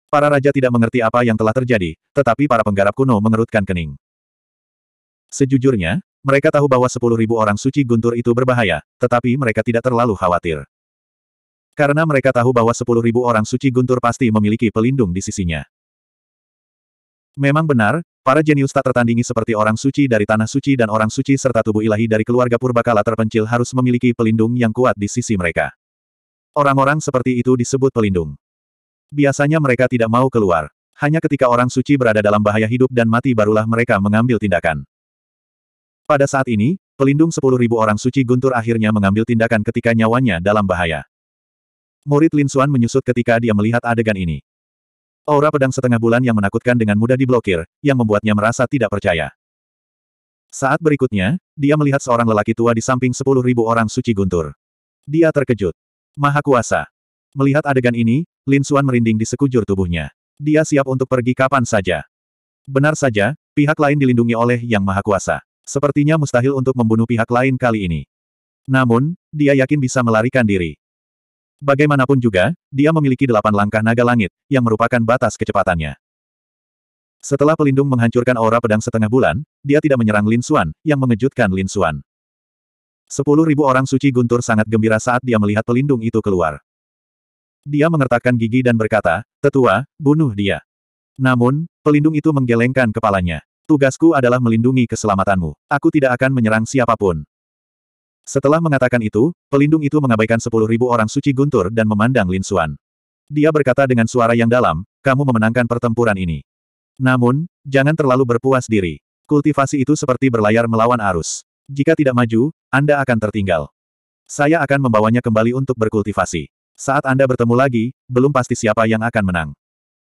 [SPEAKER 1] Para raja tidak mengerti apa yang telah terjadi, tetapi para penggarap kuno mengerutkan kening. Sejujurnya, mereka tahu bahwa sepuluh ribu orang suci guntur itu berbahaya, tetapi mereka tidak terlalu khawatir. Karena mereka tahu bahwa sepuluh ribu orang suci guntur pasti memiliki pelindung di sisinya. Memang benar, para jenius tak tertandingi seperti orang suci dari tanah suci dan orang suci serta tubuh ilahi dari keluarga purbakala terpencil harus memiliki pelindung yang kuat di sisi mereka. Orang-orang seperti itu disebut pelindung. Biasanya mereka tidak mau keluar. Hanya ketika orang suci berada dalam bahaya hidup dan mati barulah mereka mengambil tindakan. Pada saat ini, pelindung 10.000 orang suci Guntur akhirnya mengambil tindakan ketika nyawanya dalam bahaya. Murid Lin Xuan menyusut ketika dia melihat adegan ini. Aura pedang setengah bulan yang menakutkan dengan mudah diblokir, yang membuatnya merasa tidak percaya. Saat berikutnya, dia melihat seorang lelaki tua di samping 10.000 orang suci Guntur. Dia terkejut. Maha Kuasa, Melihat adegan ini, Lin Xuan merinding di sekujur tubuhnya. Dia siap untuk pergi kapan saja. Benar saja, pihak lain dilindungi oleh Yang Maha Kuasa. Sepertinya mustahil untuk membunuh pihak lain kali ini. Namun, dia yakin bisa melarikan diri. Bagaimanapun juga, dia memiliki delapan langkah naga langit, yang merupakan batas kecepatannya. Setelah pelindung menghancurkan aura pedang setengah bulan, dia tidak menyerang Lin Xuan, yang mengejutkan Lin Xuan. Sepuluh ribu orang suci guntur sangat gembira saat dia melihat pelindung itu keluar. Dia mengertakkan gigi dan berkata, Tetua, bunuh dia. Namun, pelindung itu menggelengkan kepalanya. Tugasku adalah melindungi keselamatanmu. Aku tidak akan menyerang siapapun. Setelah mengatakan itu, pelindung itu mengabaikan sepuluh ribu orang suci guntur dan memandang Lin Xuan. Dia berkata dengan suara yang dalam, kamu memenangkan pertempuran ini. Namun, jangan terlalu berpuas diri. Kultivasi itu seperti berlayar melawan arus. Jika tidak maju, Anda akan tertinggal. Saya akan membawanya kembali untuk berkultivasi. Saat Anda bertemu lagi, belum pasti siapa yang akan menang.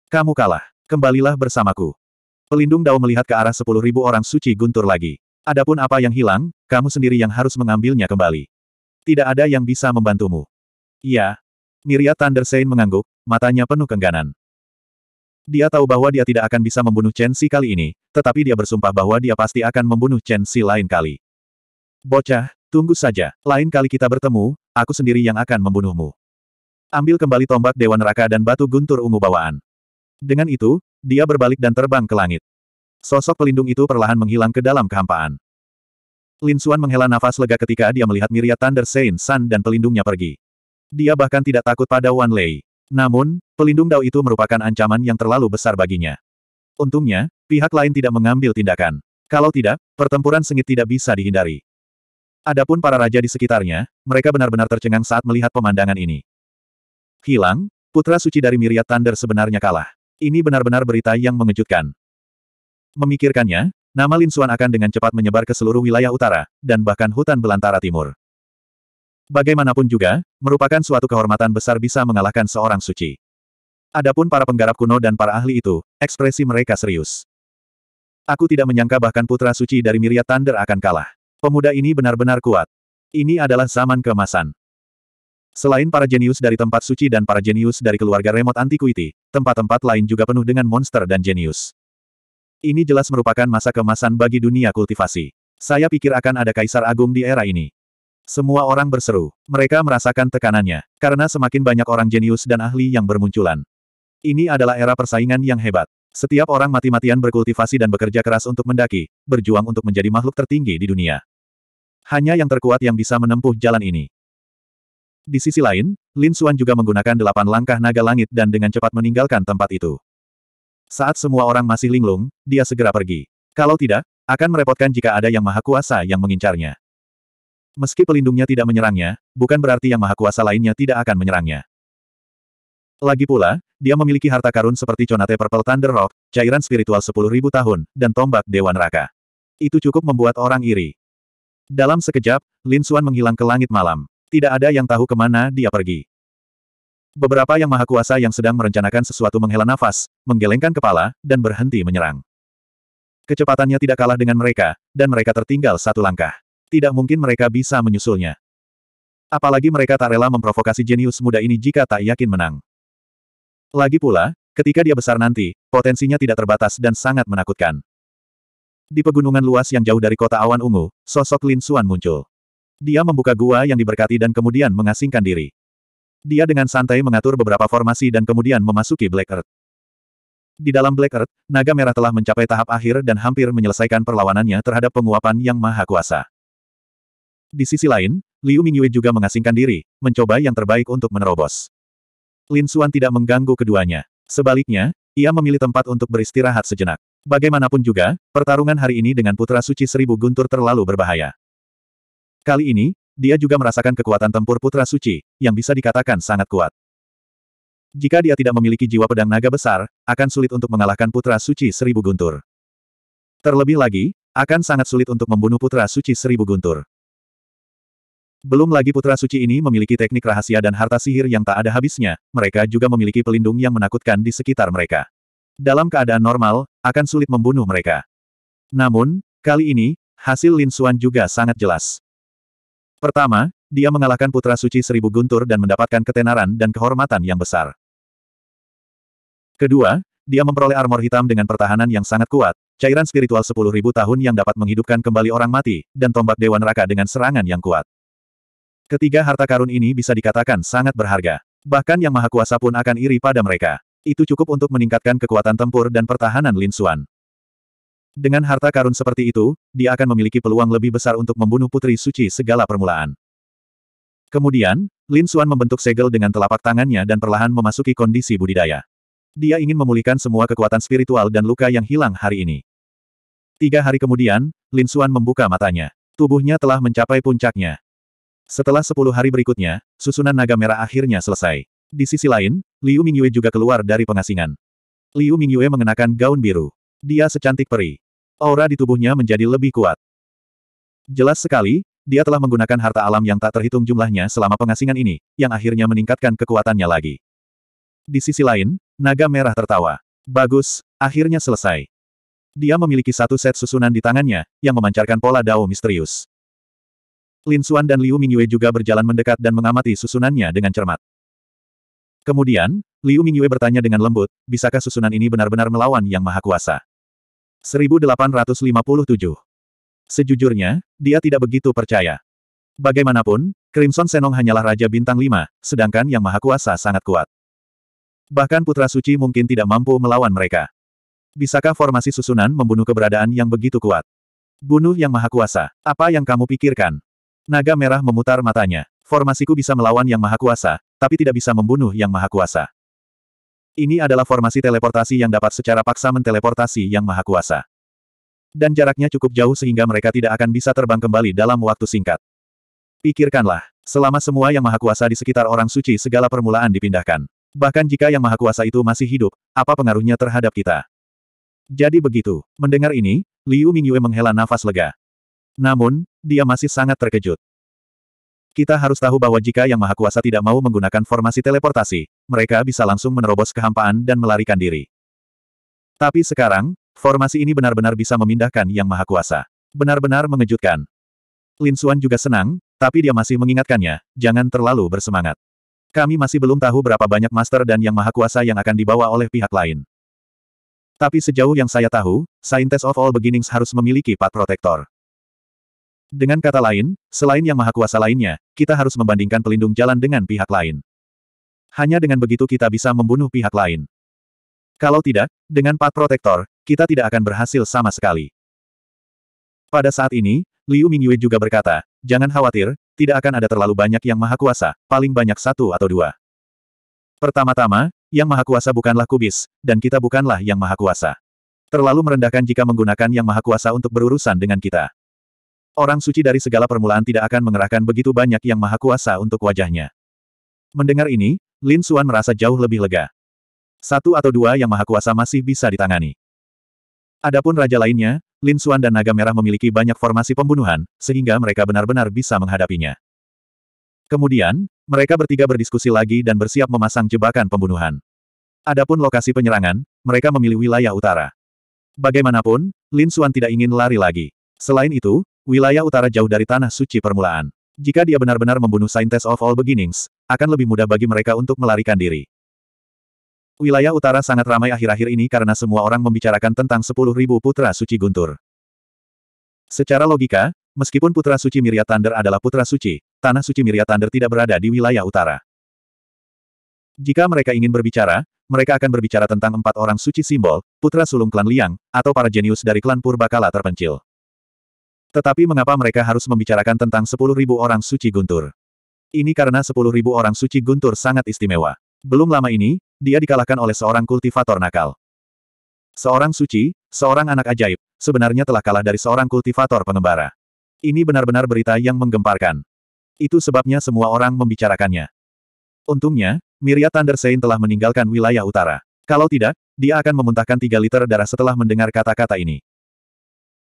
[SPEAKER 1] Kamu kalah. Kembalilah bersamaku. Pelindung Dao melihat ke arah sepuluh ribu orang suci guntur lagi. Adapun apa yang hilang, kamu sendiri yang harus mengambilnya kembali. Tidak ada yang bisa membantumu. Iya. Miria Thundersein mengangguk, matanya penuh kengganan. Dia tahu bahwa dia tidak akan bisa membunuh Chen Si kali ini, tetapi dia bersumpah bahwa dia pasti akan membunuh Chen Si lain kali. Bocah, tunggu saja. Lain kali kita bertemu, aku sendiri yang akan membunuhmu. Ambil kembali tombak Dewa Neraka dan batu guntur ungu bawaan. Dengan itu, dia berbalik dan terbang ke langit. Sosok pelindung itu perlahan menghilang ke dalam kehampaan. Lin Xuan menghela nafas lega ketika dia melihat Miria Thunder Saint Sun dan pelindungnya pergi. Dia bahkan tidak takut pada Wan Lei. Namun, pelindung Dao itu merupakan ancaman yang terlalu besar baginya. Untungnya, pihak lain tidak mengambil tindakan. Kalau tidak, pertempuran sengit tidak bisa dihindari. Adapun para raja di sekitarnya, mereka benar-benar tercengang saat melihat pemandangan ini. Hilang, putra suci dari Miria Thunder sebenarnya kalah. Ini benar-benar berita yang mengejutkan. Memikirkannya, nama Lin Xuan akan dengan cepat menyebar ke seluruh wilayah utara, dan bahkan hutan belantara timur. Bagaimanapun juga, merupakan suatu kehormatan besar bisa mengalahkan seorang suci. Adapun para penggarap kuno dan para ahli itu, ekspresi mereka serius. Aku tidak menyangka bahkan putra suci dari Miria Thunder akan kalah. Pemuda ini benar-benar kuat. Ini adalah zaman kemasan. Selain para jenius dari tempat suci dan para jenius dari keluarga remote antiquity, tempat-tempat lain juga penuh dengan monster dan jenius. Ini jelas merupakan masa kemasan bagi dunia kultivasi. Saya pikir akan ada kaisar agung di era ini. Semua orang berseru. Mereka merasakan tekanannya, karena semakin banyak orang jenius dan ahli yang bermunculan. Ini adalah era persaingan yang hebat. Setiap orang mati-matian berkultivasi dan bekerja keras untuk mendaki, berjuang untuk menjadi makhluk tertinggi di dunia. Hanya yang terkuat yang bisa menempuh jalan ini. Di sisi lain, Lin Xuan juga menggunakan delapan langkah naga langit dan dengan cepat meninggalkan tempat itu. Saat semua orang masih linglung, dia segera pergi. Kalau tidak, akan merepotkan jika ada yang maha kuasa yang mengincarnya. Meski pelindungnya tidak menyerangnya, bukan berarti yang maha kuasa lainnya tidak akan menyerangnya. Lagi pula, dia memiliki harta karun seperti Conate Purple Thunder Rock, cairan spiritual 10.000 tahun, dan tombak Dewan Raka. Itu cukup membuat orang iri. Dalam sekejap, Lin Xuan menghilang ke langit malam. Tidak ada yang tahu kemana dia pergi. Beberapa yang maha kuasa yang sedang merencanakan sesuatu menghela nafas, menggelengkan kepala, dan berhenti menyerang. Kecepatannya tidak kalah dengan mereka, dan mereka tertinggal satu langkah. Tidak mungkin mereka bisa menyusulnya. Apalagi mereka tak rela memprovokasi jenius muda ini jika tak yakin menang. Lagi pula, ketika dia besar nanti, potensinya tidak terbatas dan sangat menakutkan. Di pegunungan luas yang jauh dari kota awan ungu, sosok Lin Suan muncul. Dia membuka gua yang diberkati dan kemudian mengasingkan diri. Dia dengan santai mengatur beberapa formasi dan kemudian memasuki Black Earth. Di dalam Black Earth, naga merah telah mencapai tahap akhir dan hampir menyelesaikan perlawanannya terhadap penguapan yang maha kuasa. Di sisi lain, Liu Mingyue juga mengasingkan diri, mencoba yang terbaik untuk menerobos. Lin Xuan tidak mengganggu keduanya. Sebaliknya, ia memilih tempat untuk beristirahat sejenak. Bagaimanapun juga, pertarungan hari ini dengan Putra Suci Seribu Guntur terlalu berbahaya. Kali ini, dia juga merasakan kekuatan tempur Putra Suci, yang bisa dikatakan sangat kuat. Jika dia tidak memiliki jiwa pedang naga besar, akan sulit untuk mengalahkan Putra Suci Seribu Guntur. Terlebih lagi, akan sangat sulit untuk membunuh Putra Suci Seribu Guntur. Belum lagi Putra Suci ini memiliki teknik rahasia dan harta sihir yang tak ada habisnya, mereka juga memiliki pelindung yang menakutkan di sekitar mereka. Dalam keadaan normal, akan sulit membunuh mereka. Namun, kali ini, hasil Lin Suan juga sangat jelas. Pertama, dia mengalahkan Putra Suci Seribu Guntur dan mendapatkan ketenaran dan kehormatan yang besar. Kedua, dia memperoleh armor hitam dengan pertahanan yang sangat kuat, cairan spiritual sepuluh ribu tahun yang dapat menghidupkan kembali orang mati, dan tombak Dewa Neraka dengan serangan yang kuat. Ketiga harta karun ini bisa dikatakan sangat berharga. Bahkan Yang Maha Kuasa pun akan iri pada mereka. Itu cukup untuk meningkatkan kekuatan tempur dan pertahanan Lin Xuan. Dengan harta karun seperti itu, dia akan memiliki peluang lebih besar untuk membunuh putri suci segala permulaan. Kemudian, Lin Xuan membentuk segel dengan telapak tangannya dan perlahan memasuki kondisi budidaya. Dia ingin memulihkan semua kekuatan spiritual dan luka yang hilang hari ini. Tiga hari kemudian, Lin Xuan membuka matanya. Tubuhnya telah mencapai puncaknya. Setelah sepuluh hari berikutnya, susunan naga merah akhirnya selesai. Di sisi lain, Liu Mingyue juga keluar dari pengasingan. Liu Mingyue mengenakan gaun biru. Dia secantik peri aura di tubuhnya menjadi lebih kuat. Jelas sekali, dia telah menggunakan harta alam yang tak terhitung jumlahnya selama pengasingan ini, yang akhirnya meningkatkan kekuatannya lagi. Di sisi lain, naga merah tertawa. Bagus, akhirnya selesai. Dia memiliki satu set susunan di tangannya, yang memancarkan pola dao misterius. Lin Xuan dan Liu Mingyue juga berjalan mendekat dan mengamati susunannya dengan cermat. Kemudian, Liu Mingyue bertanya dengan lembut, bisakah susunan ini benar-benar melawan Yang Maha Kuasa? 1857. Sejujurnya, dia tidak begitu percaya. Bagaimanapun, Crimson Senong hanyalah Raja Bintang 5, sedangkan Yang Maha Kuasa sangat kuat. Bahkan Putra Suci mungkin tidak mampu melawan mereka. Bisakah formasi susunan membunuh keberadaan yang begitu kuat? Bunuh Yang Maha Kuasa, apa yang kamu pikirkan? Naga Merah memutar matanya. Formasiku bisa melawan Yang Maha Kuasa, tapi tidak bisa membunuh Yang Maha Kuasa. Ini adalah formasi teleportasi yang dapat secara paksa menteleportasi yang maha kuasa. Dan jaraknya cukup jauh sehingga mereka tidak akan bisa terbang kembali dalam waktu singkat. Pikirkanlah, selama semua yang maha kuasa di sekitar orang suci segala permulaan dipindahkan. Bahkan jika yang maha kuasa itu masih hidup, apa pengaruhnya terhadap kita? Jadi begitu, mendengar ini, Liu Mingyue menghela nafas lega. Namun, dia masih sangat terkejut. Kita harus tahu bahwa jika Yang Maha Kuasa tidak mau menggunakan formasi teleportasi, mereka bisa langsung menerobos kehampaan dan melarikan diri. Tapi sekarang, formasi ini benar-benar bisa memindahkan Yang Maha Kuasa. Benar-benar mengejutkan. Lin Xuan juga senang, tapi dia masih mengingatkannya, jangan terlalu bersemangat. Kami masih belum tahu berapa banyak master dan yang maha kuasa yang akan dibawa oleh pihak lain. Tapi sejauh yang saya tahu, Scientist of All Beginnings harus memiliki Pat protektor. Dengan kata lain, selain yang maha kuasa lainnya, kita harus membandingkan pelindung jalan dengan pihak lain. Hanya dengan begitu kita bisa membunuh pihak lain. Kalau tidak, dengan Pak Protektor, kita tidak akan berhasil sama sekali. Pada saat ini, Liu Mingyue juga berkata, jangan khawatir, tidak akan ada terlalu banyak yang maha kuasa, paling banyak satu atau dua. Pertama-tama, yang maha kuasa bukanlah kubis, dan kita bukanlah yang maha kuasa. Terlalu merendahkan jika menggunakan yang maha kuasa untuk berurusan dengan kita. Orang suci dari segala permulaan tidak akan mengerahkan begitu banyak yang maha kuasa untuk wajahnya. Mendengar ini, Lin Xuan merasa jauh lebih lega. Satu atau dua yang maha kuasa masih bisa ditangani. Adapun raja lainnya, Lin Xuan dan Naga Merah memiliki banyak formasi pembunuhan, sehingga mereka benar-benar bisa menghadapinya. Kemudian, mereka bertiga berdiskusi lagi dan bersiap memasang jebakan pembunuhan. Adapun lokasi penyerangan, mereka memilih wilayah utara. Bagaimanapun, Lin Xuan tidak ingin lari lagi. Selain itu, wilayah utara jauh dari tanah suci permulaan. Jika dia benar-benar membunuh Scientist of All Beginnings, akan lebih mudah bagi mereka untuk melarikan diri. Wilayah utara sangat ramai akhir-akhir ini karena semua orang membicarakan tentang 10.000 putra suci guntur. Secara logika, meskipun putra suci Miria Thunder adalah putra suci, tanah suci Miria Thunder tidak berada di wilayah utara. Jika mereka ingin berbicara, mereka akan berbicara tentang empat orang suci simbol, putra sulung klan Liang, atau para jenius dari klan Purbakala terpencil. Tetapi mengapa mereka harus membicarakan tentang 10.000 orang suci guntur? Ini karena 10.000 orang suci guntur sangat istimewa. Belum lama ini, dia dikalahkan oleh seorang kultivator nakal. Seorang suci, seorang anak ajaib, sebenarnya telah kalah dari seorang kultivator pengembara. Ini benar-benar berita yang menggemparkan. Itu sebabnya semua orang membicarakannya. Untungnya, Miria Thunder telah meninggalkan wilayah utara. Kalau tidak, dia akan memuntahkan tiga liter darah setelah mendengar kata-kata ini.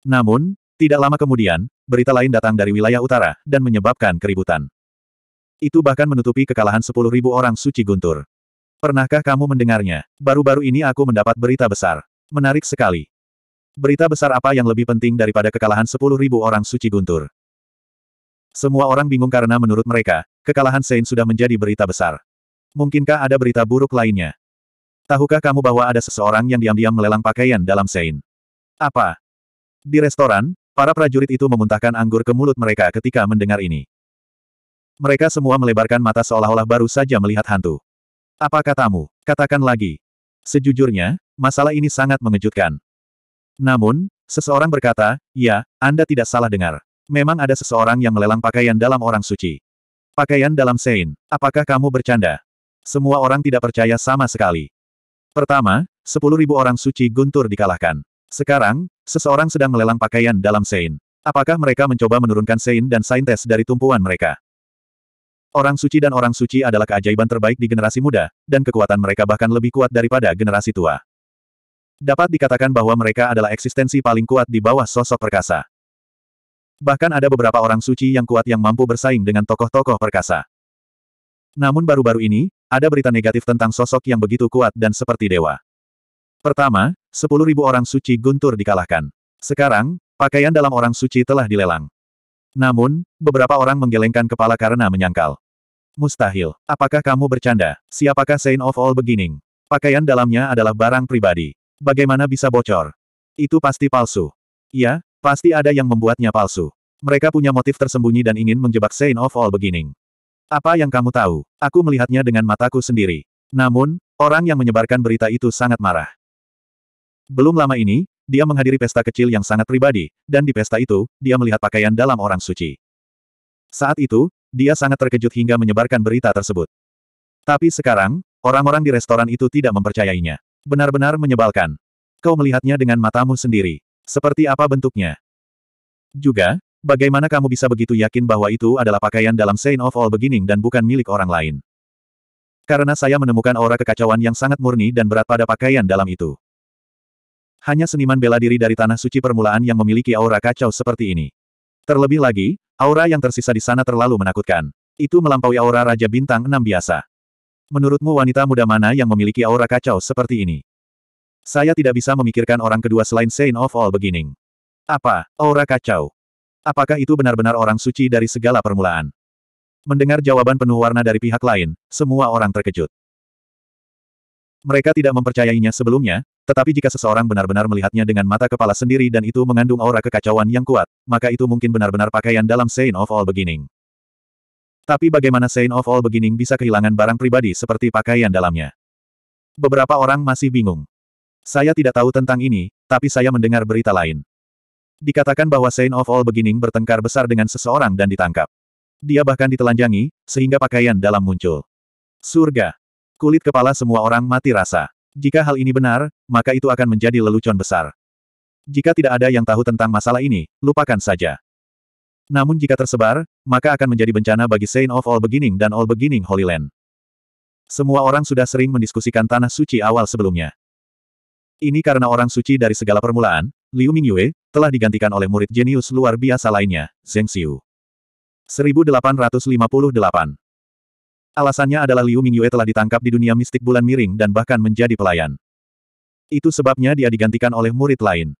[SPEAKER 1] Namun, tidak lama kemudian, berita lain datang dari wilayah utara, dan menyebabkan keributan. Itu bahkan menutupi kekalahan 10.000 orang suci guntur. Pernahkah kamu mendengarnya? Baru-baru ini aku mendapat berita besar. Menarik sekali. Berita besar apa yang lebih penting daripada kekalahan 10.000 orang suci guntur? Semua orang bingung karena menurut mereka, kekalahan Sein sudah menjadi berita besar. Mungkinkah ada berita buruk lainnya? Tahukah kamu bahwa ada seseorang yang diam-diam melelang pakaian dalam Sein? Apa? Di restoran, Para prajurit itu memuntahkan anggur ke mulut mereka ketika mendengar ini. Mereka semua melebarkan mata seolah-olah baru saja melihat hantu. Apa katamu? Katakan lagi. Sejujurnya, masalah ini sangat mengejutkan. Namun, seseorang berkata, ya, Anda tidak salah dengar. Memang ada seseorang yang melelang pakaian dalam orang suci. Pakaian dalam Sein, apakah kamu bercanda? Semua orang tidak percaya sama sekali. Pertama, sepuluh ribu orang suci guntur dikalahkan. Sekarang, Seseorang sedang melelang pakaian dalam Sein. Apakah mereka mencoba menurunkan Sein dan Saintes dari tumpuan mereka? Orang suci dan orang suci adalah keajaiban terbaik di generasi muda, dan kekuatan mereka bahkan lebih kuat daripada generasi tua. Dapat dikatakan bahwa mereka adalah eksistensi paling kuat di bawah sosok perkasa. Bahkan ada beberapa orang suci yang kuat yang mampu bersaing dengan tokoh-tokoh perkasa. Namun baru-baru ini, ada berita negatif tentang sosok yang begitu kuat dan seperti dewa. Pertama, Sepuluh ribu orang suci guntur dikalahkan. Sekarang, pakaian dalam orang suci telah dilelang. Namun, beberapa orang menggelengkan kepala karena menyangkal. Mustahil. Apakah kamu bercanda? Siapakah Saint of All Beginning? Pakaian dalamnya adalah barang pribadi. Bagaimana bisa bocor? Itu pasti palsu. Ya, pasti ada yang membuatnya palsu. Mereka punya motif tersembunyi dan ingin menjebak Saint of All Beginning. Apa yang kamu tahu? Aku melihatnya dengan mataku sendiri. Namun, orang yang menyebarkan berita itu sangat marah. Belum lama ini, dia menghadiri pesta kecil yang sangat pribadi, dan di pesta itu, dia melihat pakaian dalam orang suci. Saat itu, dia sangat terkejut hingga menyebarkan berita tersebut. Tapi sekarang, orang-orang di restoran itu tidak mempercayainya. Benar-benar menyebalkan. Kau melihatnya dengan matamu sendiri. Seperti apa bentuknya? Juga, bagaimana kamu bisa begitu yakin bahwa itu adalah pakaian dalam Saint of All Beginning dan bukan milik orang lain? Karena saya menemukan aura kekacauan yang sangat murni dan berat pada pakaian dalam itu hanya seniman bela diri dari tanah suci permulaan yang memiliki aura kacau seperti ini. Terlebih lagi, aura yang tersisa di sana terlalu menakutkan. Itu melampaui aura Raja Bintang Enam biasa. Menurutmu wanita muda mana yang memiliki aura kacau seperti ini? Saya tidak bisa memikirkan orang kedua selain Saint of All Beginning. Apa, aura kacau? Apakah itu benar-benar orang suci dari segala permulaan? Mendengar jawaban penuh warna dari pihak lain, semua orang terkejut. Mereka tidak mempercayainya sebelumnya, tetapi jika seseorang benar-benar melihatnya dengan mata kepala sendiri dan itu mengandung aura kekacauan yang kuat, maka itu mungkin benar-benar pakaian dalam Saint of All Beginning. Tapi bagaimana Saint of All Beginning bisa kehilangan barang pribadi seperti pakaian dalamnya? Beberapa orang masih bingung. Saya tidak tahu tentang ini, tapi saya mendengar berita lain. Dikatakan bahwa Saint of All Beginning bertengkar besar dengan seseorang dan ditangkap. Dia bahkan ditelanjangi, sehingga pakaian dalam muncul. Surga, Kulit kepala semua orang mati rasa. Jika hal ini benar, maka itu akan menjadi lelucon besar. Jika tidak ada yang tahu tentang masalah ini, lupakan saja. Namun jika tersebar, maka akan menjadi bencana bagi Saint of All Beginning dan All Beginning Holy Land. Semua orang sudah sering mendiskusikan tanah suci awal sebelumnya. Ini karena orang suci dari segala permulaan, Liu Mingyue, telah digantikan oleh murid jenius luar biasa lainnya, Zheng Xiu. 1858 Alasannya adalah Liu Mingyue telah ditangkap di dunia mistik bulan miring dan bahkan menjadi pelayan. Itu sebabnya dia digantikan oleh murid lain.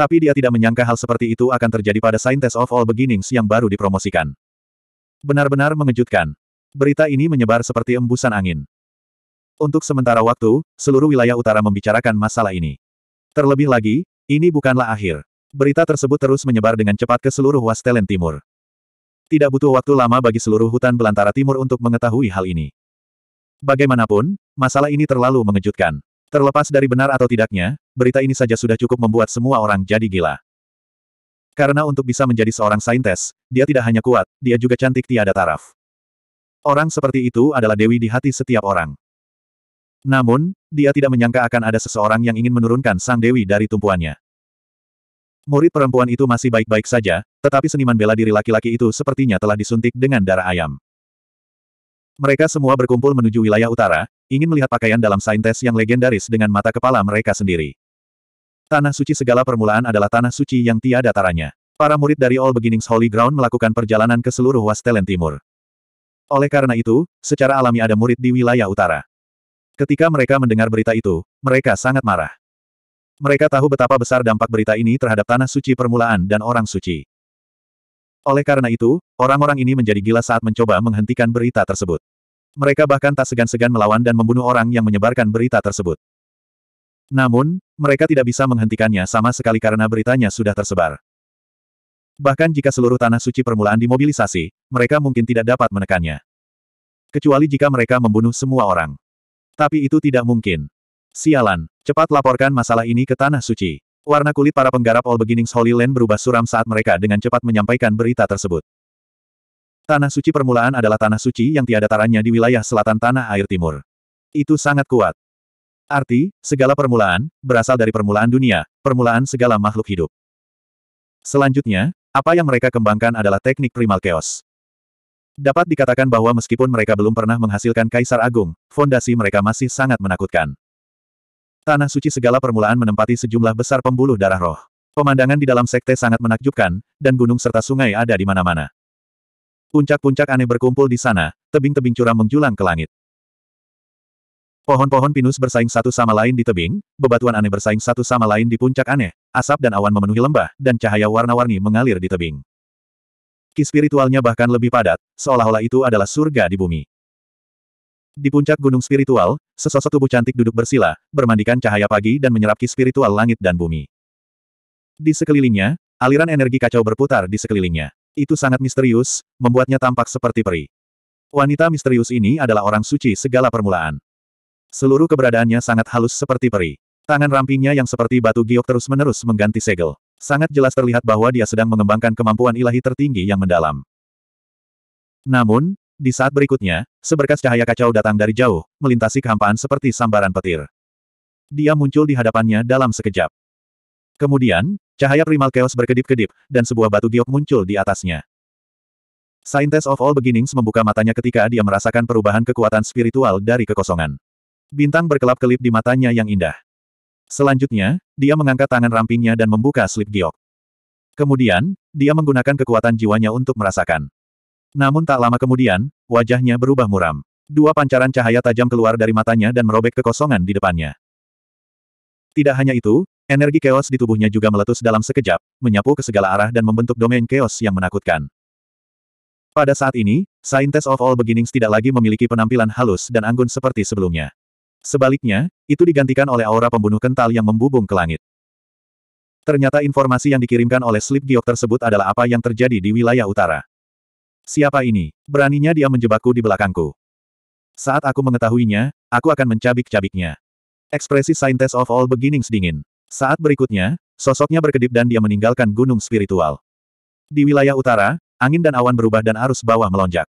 [SPEAKER 1] Tapi dia tidak menyangka hal seperti itu akan terjadi pada Scientist of All Beginnings yang baru dipromosikan. Benar-benar mengejutkan. Berita ini menyebar seperti embusan angin. Untuk sementara waktu, seluruh wilayah utara membicarakan masalah ini. Terlebih lagi, ini bukanlah akhir. Berita tersebut terus menyebar dengan cepat ke seluruh Wastelen Timur. Tidak butuh waktu lama bagi seluruh hutan belantara timur untuk mengetahui hal ini. Bagaimanapun, masalah ini terlalu mengejutkan. Terlepas dari benar atau tidaknya, berita ini saja sudah cukup membuat semua orang jadi gila. Karena untuk bisa menjadi seorang saintes, dia tidak hanya kuat, dia juga cantik tiada taraf. Orang seperti itu adalah dewi di hati setiap orang. Namun, dia tidak menyangka akan ada seseorang yang ingin menurunkan sang dewi dari tumpuannya. Murid perempuan itu masih baik-baik saja, tetapi seniman bela diri laki-laki itu sepertinya telah disuntik dengan darah ayam. Mereka semua berkumpul menuju wilayah utara, ingin melihat pakaian dalam saintes yang legendaris dengan mata kepala mereka sendiri. Tanah suci segala permulaan adalah tanah suci yang tiada taranya. Para murid dari All Beginnings Holy Ground melakukan perjalanan ke seluruh Wastelen Timur. Oleh karena itu, secara alami ada murid di wilayah utara. Ketika mereka mendengar berita itu, mereka sangat marah. Mereka tahu betapa besar dampak berita ini terhadap tanah suci permulaan dan orang suci. Oleh karena itu, orang-orang ini menjadi gila saat mencoba menghentikan berita tersebut. Mereka bahkan tak segan-segan melawan dan membunuh orang yang menyebarkan berita tersebut. Namun, mereka tidak bisa menghentikannya sama sekali karena beritanya sudah tersebar. Bahkan jika seluruh tanah suci permulaan dimobilisasi, mereka mungkin tidak dapat menekannya. Kecuali jika mereka membunuh semua orang. Tapi itu tidak mungkin. Sialan, cepat laporkan masalah ini ke Tanah Suci. Warna kulit para penggarap All Beginnings Holy Land berubah suram saat mereka dengan cepat menyampaikan berita tersebut. Tanah suci permulaan adalah tanah suci yang tiada taranya di wilayah selatan tanah air timur. Itu sangat kuat. Arti, segala permulaan, berasal dari permulaan dunia, permulaan segala makhluk hidup. Selanjutnya, apa yang mereka kembangkan adalah teknik primal chaos. Dapat dikatakan bahwa meskipun mereka belum pernah menghasilkan Kaisar Agung, fondasi mereka masih sangat menakutkan. Tanah suci segala permulaan menempati sejumlah besar pembuluh darah roh. Pemandangan di dalam sekte sangat menakjubkan, dan gunung serta sungai ada di mana-mana. Puncak-puncak aneh berkumpul di sana, tebing-tebing curam menjulang ke langit. Pohon-pohon pinus bersaing satu sama lain di tebing, bebatuan aneh bersaing satu sama lain di puncak aneh, asap dan awan memenuhi lembah, dan cahaya warna-warni mengalir di tebing. Ki spiritualnya bahkan lebih padat, seolah-olah itu adalah surga di bumi. Di puncak gunung spiritual, sesosok tubuh cantik duduk bersila, bermandikan cahaya pagi dan menyerap ki spiritual langit dan bumi. Di sekelilingnya, aliran energi kacau berputar di sekelilingnya. Itu sangat misterius, membuatnya tampak seperti peri. Wanita misterius ini adalah orang suci segala permulaan. Seluruh keberadaannya sangat halus seperti peri. Tangan rampingnya yang seperti batu giok terus-menerus mengganti segel. Sangat jelas terlihat bahwa dia sedang mengembangkan kemampuan ilahi tertinggi yang mendalam. Namun, di saat berikutnya, seberkas cahaya kacau datang dari jauh, melintasi kehampaan seperti sambaran petir. Dia muncul di hadapannya dalam sekejap. Kemudian, cahaya primal chaos berkedip-kedip, dan sebuah batu giok muncul di atasnya. Scientist of All Beginnings membuka matanya ketika dia merasakan perubahan kekuatan spiritual dari kekosongan. Bintang berkelap-kelip di matanya yang indah. Selanjutnya, dia mengangkat tangan rampingnya dan membuka slip giok. Kemudian, dia menggunakan kekuatan jiwanya untuk merasakan. Namun tak lama kemudian, wajahnya berubah muram. Dua pancaran cahaya tajam keluar dari matanya dan merobek kekosongan di depannya. Tidak hanya itu, energi keos di tubuhnya juga meletus dalam sekejap, menyapu ke segala arah dan membentuk domain keos yang menakutkan. Pada saat ini, Scientist of All Beginnings tidak lagi memiliki penampilan halus dan anggun seperti sebelumnya. Sebaliknya, itu digantikan oleh aura pembunuh kental yang membubung ke langit. Ternyata informasi yang dikirimkan oleh Sleep Giok tersebut adalah apa yang terjadi di wilayah utara. Siapa ini? Beraninya dia menjebakku di belakangku. Saat aku mengetahuinya, aku akan mencabik-cabiknya. Ekspresi Scientist of All Beginnings dingin. Saat berikutnya, sosoknya berkedip dan dia meninggalkan gunung spiritual. Di wilayah utara, angin dan awan berubah dan arus bawah melonjak.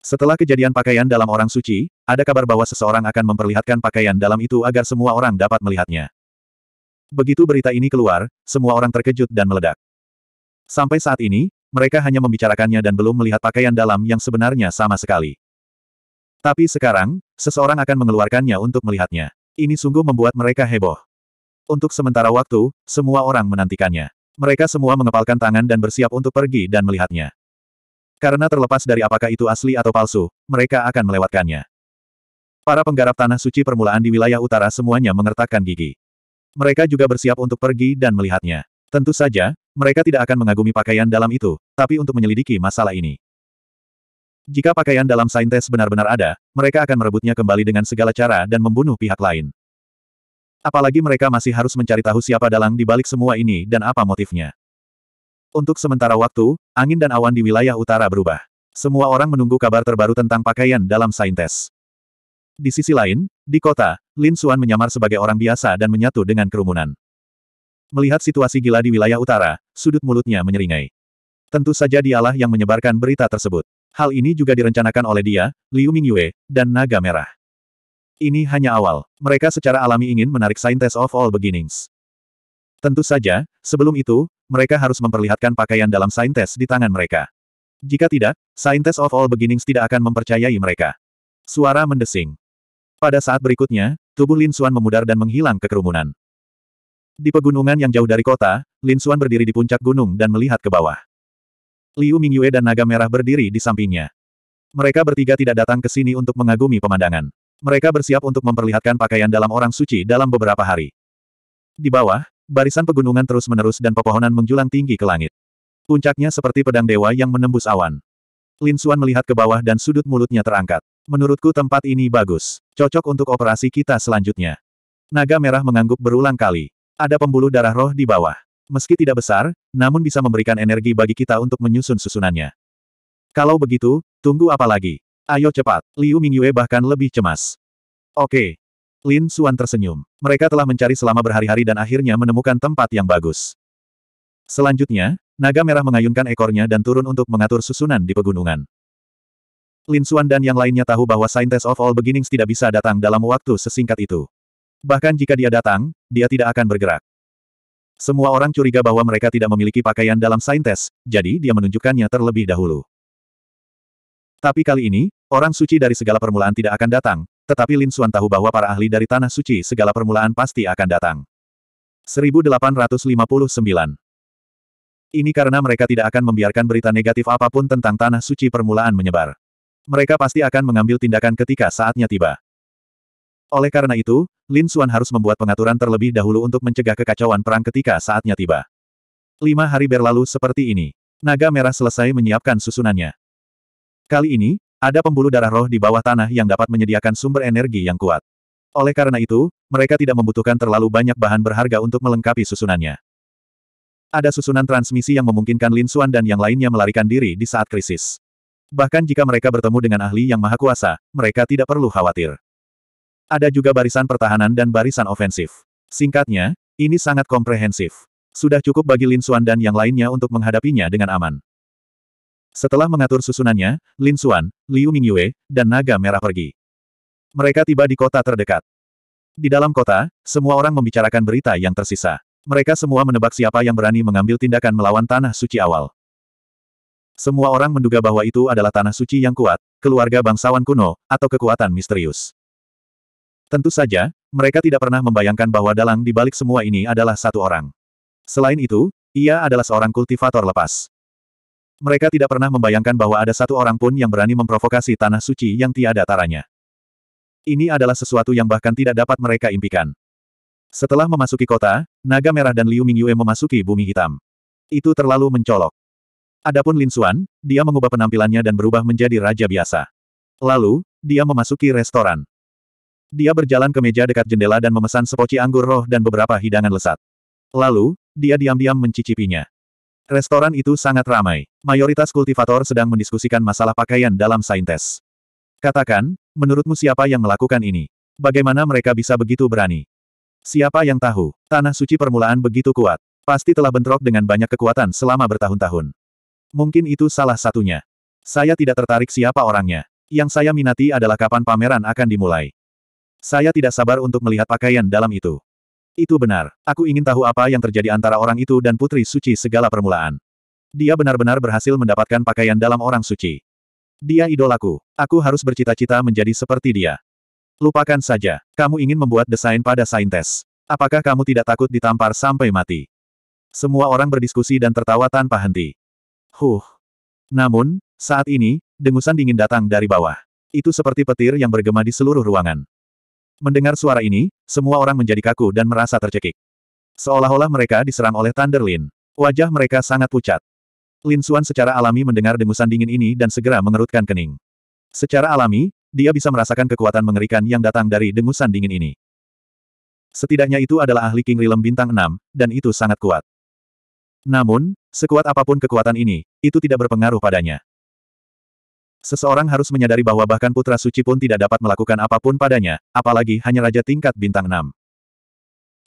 [SPEAKER 1] Setelah kejadian pakaian dalam orang suci, ada kabar bahwa seseorang akan memperlihatkan pakaian dalam itu agar semua orang dapat melihatnya. Begitu berita ini keluar, semua orang terkejut dan meledak. Sampai saat ini, mereka hanya membicarakannya dan belum melihat pakaian dalam yang sebenarnya sama sekali. Tapi sekarang, seseorang akan mengeluarkannya untuk melihatnya. Ini sungguh membuat mereka heboh. Untuk sementara waktu, semua orang menantikannya. Mereka semua mengepalkan tangan dan bersiap untuk pergi dan melihatnya. Karena terlepas dari apakah itu asli atau palsu, mereka akan melewatkannya. Para penggarap tanah suci permulaan di wilayah utara semuanya mengertakkan gigi. Mereka juga bersiap untuk pergi dan melihatnya. Tentu saja, mereka tidak akan mengagumi pakaian dalam itu, tapi untuk menyelidiki masalah ini. Jika pakaian dalam saintes benar-benar ada, mereka akan merebutnya kembali dengan segala cara dan membunuh pihak lain. Apalagi mereka masih harus mencari tahu siapa dalang di balik semua ini dan apa motifnya. Untuk sementara waktu, angin dan awan di wilayah utara berubah. Semua orang menunggu kabar terbaru tentang pakaian dalam saintes. Di sisi lain, di kota, Lin Suan menyamar sebagai orang biasa dan menyatu dengan kerumunan. Melihat situasi gila di wilayah utara, sudut mulutnya menyeringai. Tentu saja dialah yang menyebarkan berita tersebut. Hal ini juga direncanakan oleh dia, Liu Mingyue, dan Naga Merah. Ini hanya awal. Mereka secara alami ingin menarik Scientist of All Beginnings. Tentu saja, sebelum itu, mereka harus memperlihatkan pakaian dalam Scientist di tangan mereka. Jika tidak, Scientist of All Beginnings tidak akan mempercayai mereka. Suara mendesing. Pada saat berikutnya, tubuh Lin Xuan memudar dan menghilang ke kerumunan. Di pegunungan yang jauh dari kota, Lin Xuan berdiri di puncak gunung dan melihat ke bawah. Liu Mingyue dan Naga Merah berdiri di sampingnya. Mereka bertiga tidak datang ke sini untuk mengagumi pemandangan. Mereka bersiap untuk memperlihatkan pakaian dalam orang suci dalam beberapa hari. Di bawah, barisan pegunungan terus-menerus dan pepohonan menjulang tinggi ke langit. Puncaknya seperti pedang dewa yang menembus awan. Lin Xuan melihat ke bawah dan sudut mulutnya terangkat. Menurutku tempat ini bagus. Cocok untuk operasi kita selanjutnya. Naga merah mengangguk berulang kali. Ada pembuluh darah roh di bawah. Meski tidak besar, namun bisa memberikan energi bagi kita untuk menyusun susunannya. Kalau begitu, tunggu apa lagi? Ayo cepat. Liu Mingyue bahkan lebih cemas. Oke. Lin Suan tersenyum. Mereka telah mencari selama berhari-hari dan akhirnya menemukan tempat yang bagus. Selanjutnya, naga merah mengayunkan ekornya dan turun untuk mengatur susunan di pegunungan. Lin Suan dan yang lainnya tahu bahwa Scientist of All Beginnings tidak bisa datang dalam waktu sesingkat itu. Bahkan jika dia datang, dia tidak akan bergerak. Semua orang curiga bahwa mereka tidak memiliki pakaian dalam saintes, jadi dia menunjukkannya terlebih dahulu. Tapi kali ini, orang suci dari segala permulaan tidak akan datang, tetapi Lin Xuan tahu bahwa para ahli dari tanah suci segala permulaan pasti akan datang. 1859 Ini karena mereka tidak akan membiarkan berita negatif apapun tentang tanah suci permulaan menyebar. Mereka pasti akan mengambil tindakan ketika saatnya tiba. Oleh karena itu, Lin Xuan harus membuat pengaturan terlebih dahulu untuk mencegah kekacauan perang ketika saatnya tiba. Lima hari berlalu seperti ini. Naga Merah selesai menyiapkan susunannya. Kali ini, ada pembuluh darah roh di bawah tanah yang dapat menyediakan sumber energi yang kuat. Oleh karena itu, mereka tidak membutuhkan terlalu banyak bahan berharga untuk melengkapi susunannya. Ada susunan transmisi yang memungkinkan Lin Xuan dan yang lainnya melarikan diri di saat krisis. Bahkan jika mereka bertemu dengan ahli yang maha kuasa, mereka tidak perlu khawatir. Ada juga barisan pertahanan dan barisan ofensif. Singkatnya, ini sangat komprehensif. Sudah cukup bagi Lin Xuan dan yang lainnya untuk menghadapinya dengan aman. Setelah mengatur susunannya, Lin Xuan, Liu Mingyue, dan Naga Merah pergi. Mereka tiba di kota terdekat. Di dalam kota, semua orang membicarakan berita yang tersisa. Mereka semua menebak siapa yang berani mengambil tindakan melawan Tanah Suci awal. Semua orang menduga bahwa itu adalah Tanah Suci yang kuat, keluarga bangsawan kuno, atau kekuatan misterius. Tentu saja, mereka tidak pernah membayangkan bahwa dalang di balik semua ini adalah satu orang. Selain itu, ia adalah seorang kultivator lepas. Mereka tidak pernah membayangkan bahwa ada satu orang pun yang berani memprovokasi tanah suci yang tiada taranya. Ini adalah sesuatu yang bahkan tidak dapat mereka impikan. Setelah memasuki kota, Naga Merah dan Liu Mingyue memasuki bumi hitam. Itu terlalu mencolok. Adapun Lin Xuan, dia mengubah penampilannya dan berubah menjadi raja biasa. Lalu, dia memasuki restoran. Dia berjalan ke meja dekat jendela dan memesan sepoci anggur roh dan beberapa hidangan lesat. Lalu, dia diam-diam mencicipinya. Restoran itu sangat ramai. Mayoritas kultivator sedang mendiskusikan masalah pakaian dalam saintes. Katakan, menurutmu siapa yang melakukan ini? Bagaimana mereka bisa begitu berani? Siapa yang tahu, tanah suci permulaan begitu kuat. Pasti telah bentrok dengan banyak kekuatan selama bertahun-tahun. Mungkin itu salah satunya. Saya tidak tertarik siapa orangnya. Yang saya minati adalah kapan pameran akan dimulai. Saya tidak sabar untuk melihat pakaian dalam itu. Itu benar. Aku ingin tahu apa yang terjadi antara orang itu dan putri suci segala permulaan. Dia benar-benar berhasil mendapatkan pakaian dalam orang suci. Dia idolaku. Aku harus bercita-cita menjadi seperti dia. Lupakan saja. Kamu ingin membuat desain pada saintes. Apakah kamu tidak takut ditampar sampai mati? Semua orang berdiskusi dan tertawa tanpa henti. Huh. Namun, saat ini, dengusan dingin datang dari bawah. Itu seperti petir yang bergema di seluruh ruangan. Mendengar suara ini, semua orang menjadi kaku dan merasa tercekik. Seolah-olah mereka diserang oleh Thunder Lin. Wajah mereka sangat pucat. Lin Xuan secara alami mendengar dengusan dingin ini dan segera mengerutkan kening. Secara alami, dia bisa merasakan kekuatan mengerikan yang datang dari dengusan dingin ini. Setidaknya itu adalah ahli King Rilem bintang 6, dan itu sangat kuat. Namun, sekuat apapun kekuatan ini, itu tidak berpengaruh padanya. Seseorang harus menyadari bahwa bahkan Putra Suci pun tidak dapat melakukan apapun padanya, apalagi hanya Raja tingkat bintang 6.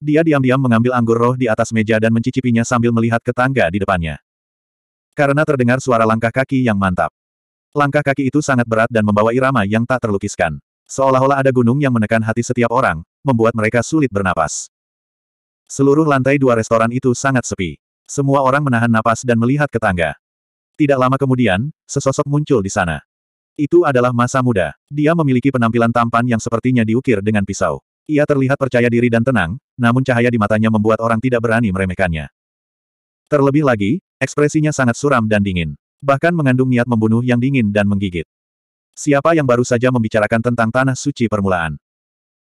[SPEAKER 1] Dia diam-diam mengambil anggur roh di atas meja dan mencicipinya sambil melihat ke tangga di depannya. Karena terdengar suara langkah kaki yang mantap. Langkah kaki itu sangat berat dan membawa irama yang tak terlukiskan. Seolah-olah ada gunung yang menekan hati setiap orang, membuat mereka sulit bernapas. Seluruh lantai dua restoran itu sangat sepi. Semua orang menahan napas dan melihat ke tangga. Tidak lama kemudian, sesosok muncul di sana. Itu adalah masa muda. Dia memiliki penampilan tampan yang sepertinya diukir dengan pisau. Ia terlihat percaya diri dan tenang, namun cahaya di matanya membuat orang tidak berani meremehkannya. Terlebih lagi, ekspresinya sangat suram dan dingin. Bahkan mengandung niat membunuh yang dingin dan menggigit. Siapa yang baru saja membicarakan tentang tanah suci permulaan?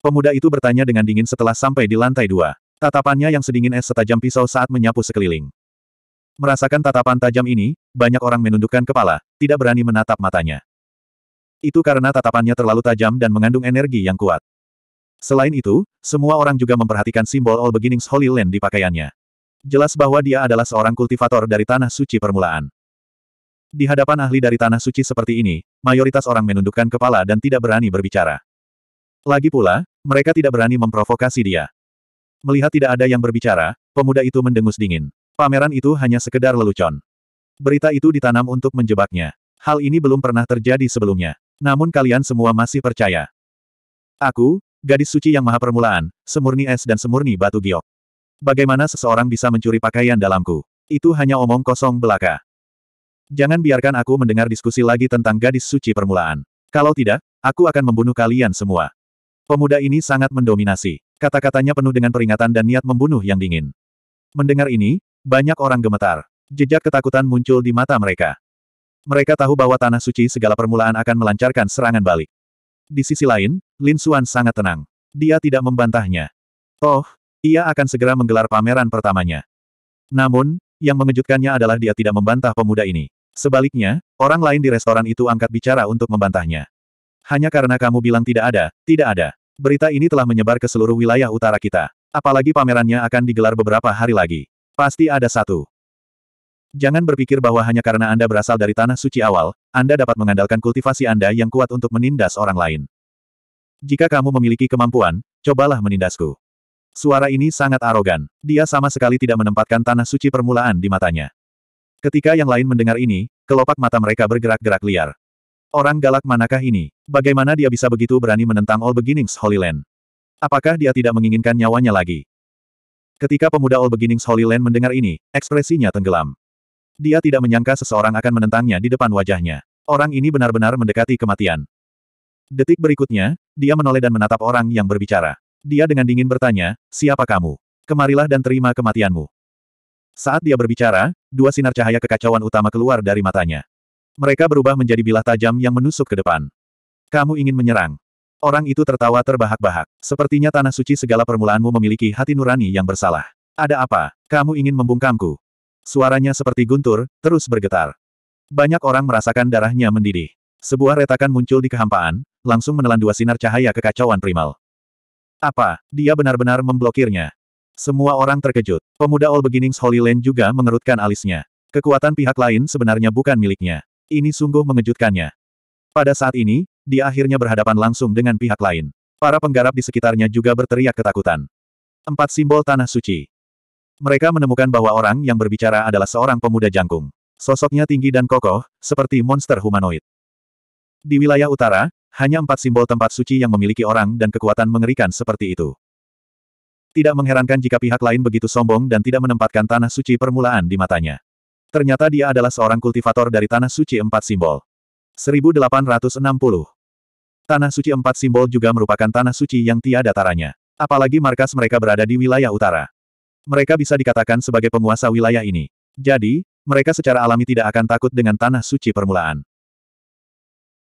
[SPEAKER 1] Pemuda itu bertanya dengan dingin setelah sampai di lantai dua. Tatapannya yang sedingin es setajam pisau saat menyapu sekeliling. Merasakan tatapan tajam ini, banyak orang menundukkan kepala, tidak berani menatap matanya. Itu karena tatapannya terlalu tajam dan mengandung energi yang kuat. Selain itu, semua orang juga memperhatikan simbol All Beginnings Holy Land di pakaiannya. Jelas bahwa dia adalah seorang kultivator dari Tanah Suci Permulaan. Di hadapan ahli dari Tanah Suci seperti ini, mayoritas orang menundukkan kepala dan tidak berani berbicara. Lagi pula, mereka tidak berani memprovokasi dia. Melihat tidak ada yang berbicara, pemuda itu mendengus dingin. Pameran itu hanya sekedar lelucon. Berita itu ditanam untuk menjebaknya. Hal ini belum pernah terjadi sebelumnya. Namun kalian semua masih percaya. Aku, gadis suci yang maha permulaan, semurni es dan semurni batu giok. Bagaimana seseorang bisa mencuri pakaian dalamku? Itu hanya omong kosong belaka. Jangan biarkan aku mendengar diskusi lagi tentang gadis suci permulaan. Kalau tidak, aku akan membunuh kalian semua. Pemuda ini sangat mendominasi. Kata-katanya penuh dengan peringatan dan niat membunuh yang dingin. Mendengar ini, banyak orang gemetar. Jejak ketakutan muncul di mata mereka. Mereka tahu bahwa Tanah Suci segala permulaan akan melancarkan serangan balik. Di sisi lain, Lin Suan sangat tenang. Dia tidak membantahnya. Oh, ia akan segera menggelar pameran pertamanya. Namun, yang mengejutkannya adalah dia tidak membantah pemuda ini. Sebaliknya, orang lain di restoran itu angkat bicara untuk membantahnya. Hanya karena kamu bilang tidak ada, tidak ada. Berita ini telah menyebar ke seluruh wilayah utara kita. Apalagi pamerannya akan digelar beberapa hari lagi. Pasti ada satu. Jangan berpikir bahwa hanya karena Anda berasal dari tanah suci awal, Anda dapat mengandalkan kultivasi Anda yang kuat untuk menindas orang lain. Jika kamu memiliki kemampuan, cobalah menindasku. Suara ini sangat arogan. Dia sama sekali tidak menempatkan tanah suci permulaan di matanya. Ketika yang lain mendengar ini, kelopak mata mereka bergerak-gerak liar. Orang galak manakah ini? Bagaimana dia bisa begitu berani menentang All Beginnings Holy Land? Apakah dia tidak menginginkan nyawanya lagi? Ketika pemuda All Beginnings Holy Land mendengar ini, ekspresinya tenggelam. Dia tidak menyangka seseorang akan menentangnya di depan wajahnya. Orang ini benar-benar mendekati kematian. Detik berikutnya, dia menoleh dan menatap orang yang berbicara. Dia dengan dingin bertanya, siapa kamu? Kemarilah dan terima kematianmu. Saat dia berbicara, dua sinar cahaya kekacauan utama keluar dari matanya. Mereka berubah menjadi bilah tajam yang menusuk ke depan. Kamu ingin menyerang. Orang itu tertawa terbahak-bahak. Sepertinya tanah suci segala permulaanmu memiliki hati nurani yang bersalah. Ada apa? Kamu ingin membungkamku? Suaranya seperti guntur, terus bergetar. Banyak orang merasakan darahnya mendidih. Sebuah retakan muncul di kehampaan, langsung menelan dua sinar cahaya kekacauan primal. Apa, dia benar-benar memblokirnya? Semua orang terkejut. Pemuda All Beginnings Holy Land juga mengerutkan alisnya. Kekuatan pihak lain sebenarnya bukan miliknya. Ini sungguh mengejutkannya. Pada saat ini, dia akhirnya berhadapan langsung dengan pihak lain. Para penggarap di sekitarnya juga berteriak ketakutan. Empat simbol tanah suci. Mereka menemukan bahwa orang yang berbicara adalah seorang pemuda jangkung. Sosoknya tinggi dan kokoh, seperti monster humanoid. Di wilayah utara, hanya empat simbol tempat suci yang memiliki orang dan kekuatan mengerikan seperti itu. Tidak mengherankan jika pihak lain begitu sombong dan tidak menempatkan tanah suci permulaan di matanya. Ternyata dia adalah seorang kultivator dari tanah suci empat simbol. 1860. Tanah suci empat simbol juga merupakan tanah suci yang tiada taranya. Apalagi markas mereka berada di wilayah utara. Mereka bisa dikatakan sebagai penguasa wilayah ini. Jadi, mereka secara alami tidak akan takut dengan tanah suci permulaan.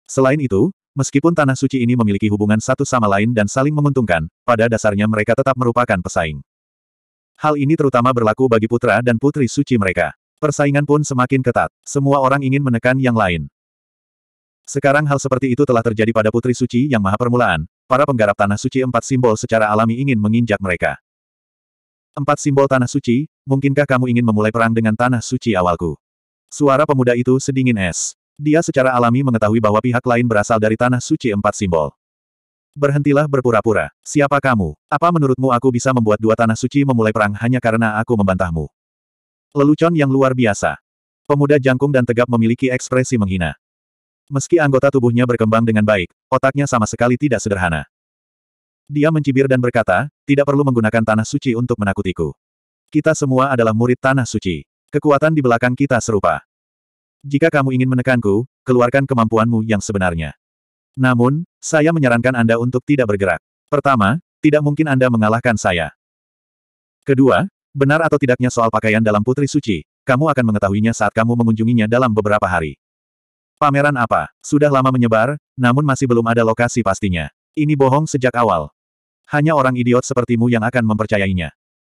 [SPEAKER 1] Selain itu, meskipun tanah suci ini memiliki hubungan satu sama lain dan saling menguntungkan, pada dasarnya mereka tetap merupakan pesaing. Hal ini terutama berlaku bagi putra dan putri suci mereka. Persaingan pun semakin ketat. Semua orang ingin menekan yang lain. Sekarang hal seperti itu telah terjadi pada Putri Suci yang maha permulaan. Para penggarap tanah suci empat simbol secara alami ingin menginjak mereka. Empat simbol tanah suci, mungkinkah kamu ingin memulai perang dengan tanah suci awalku? Suara pemuda itu sedingin es. Dia secara alami mengetahui bahwa pihak lain berasal dari tanah suci empat simbol. Berhentilah berpura-pura. Siapa kamu? Apa menurutmu aku bisa membuat dua tanah suci memulai perang hanya karena aku membantahmu? Lelucon yang luar biasa. Pemuda jangkung dan tegap memiliki ekspresi menghina. Meski anggota tubuhnya berkembang dengan baik, otaknya sama sekali tidak sederhana. Dia mencibir dan berkata, tidak perlu menggunakan tanah suci untuk menakutiku. Kita semua adalah murid tanah suci. Kekuatan di belakang kita serupa. Jika kamu ingin menekanku, keluarkan kemampuanmu yang sebenarnya. Namun, saya menyarankan Anda untuk tidak bergerak. Pertama, tidak mungkin Anda mengalahkan saya. Kedua, benar atau tidaknya soal pakaian dalam putri suci, kamu akan mengetahuinya saat kamu mengunjunginya dalam beberapa hari. Pameran apa? Sudah lama menyebar, namun masih belum ada lokasi pastinya. Ini bohong sejak awal. Hanya orang idiot sepertimu yang akan mempercayainya.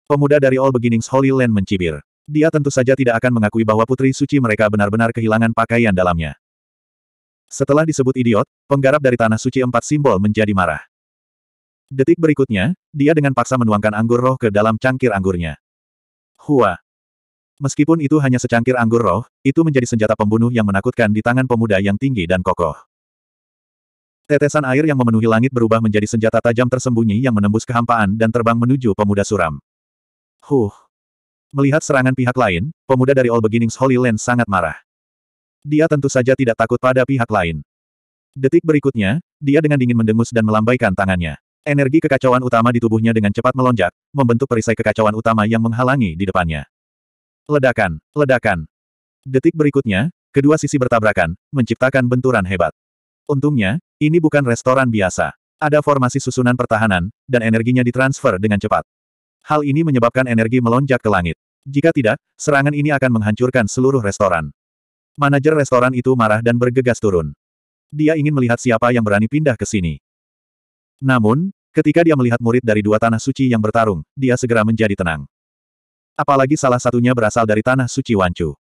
[SPEAKER 1] Pemuda dari All Beginnings Holy Land mencibir. Dia tentu saja tidak akan mengakui bahwa putri suci mereka benar-benar kehilangan pakaian dalamnya. Setelah disebut idiot, penggarap dari tanah suci empat simbol menjadi marah. Detik berikutnya, dia dengan paksa menuangkan anggur roh ke dalam cangkir anggurnya. Hua. Meskipun itu hanya secangkir anggur roh, itu menjadi senjata pembunuh yang menakutkan di tangan pemuda yang tinggi dan kokoh. Tetesan air yang memenuhi langit berubah menjadi senjata tajam tersembunyi yang menembus kehampaan dan terbang menuju pemuda suram. Huh. Melihat serangan pihak lain, pemuda dari All Beginnings Holy Land sangat marah. Dia tentu saja tidak takut pada pihak lain. Detik berikutnya, dia dengan dingin mendengus dan melambaikan tangannya. Energi kekacauan utama di tubuhnya dengan cepat melonjak, membentuk perisai kekacauan utama yang menghalangi di depannya. Ledakan, ledakan. Detik berikutnya, kedua sisi bertabrakan, menciptakan benturan hebat. Untungnya, ini bukan restoran biasa. Ada formasi susunan pertahanan, dan energinya ditransfer dengan cepat. Hal ini menyebabkan energi melonjak ke langit. Jika tidak, serangan ini akan menghancurkan seluruh restoran. Manajer restoran itu marah dan bergegas turun. Dia ingin melihat siapa yang berani pindah ke sini. Namun, ketika dia melihat murid dari dua tanah suci yang bertarung, dia segera menjadi tenang. Apalagi salah satunya berasal dari tanah suci Wancu.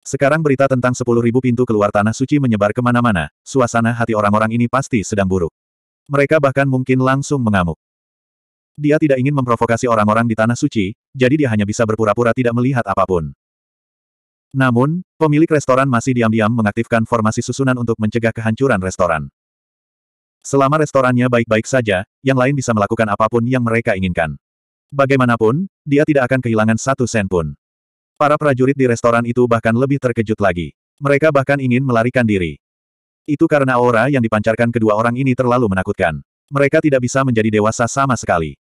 [SPEAKER 1] Sekarang berita tentang sepuluh ribu pintu keluar Tanah Suci menyebar kemana-mana, suasana hati orang-orang ini pasti sedang buruk. Mereka bahkan mungkin langsung mengamuk. Dia tidak ingin memprovokasi orang-orang di Tanah Suci, jadi dia hanya bisa berpura-pura tidak melihat apapun. Namun, pemilik restoran masih diam-diam mengaktifkan formasi susunan untuk mencegah kehancuran restoran. Selama restorannya baik-baik saja, yang lain bisa melakukan apapun yang mereka inginkan. Bagaimanapun, dia tidak akan kehilangan satu sen pun. Para prajurit di restoran itu bahkan lebih terkejut lagi. Mereka bahkan ingin melarikan diri. Itu karena aura yang dipancarkan kedua orang ini terlalu menakutkan. Mereka tidak bisa menjadi dewasa sama sekali.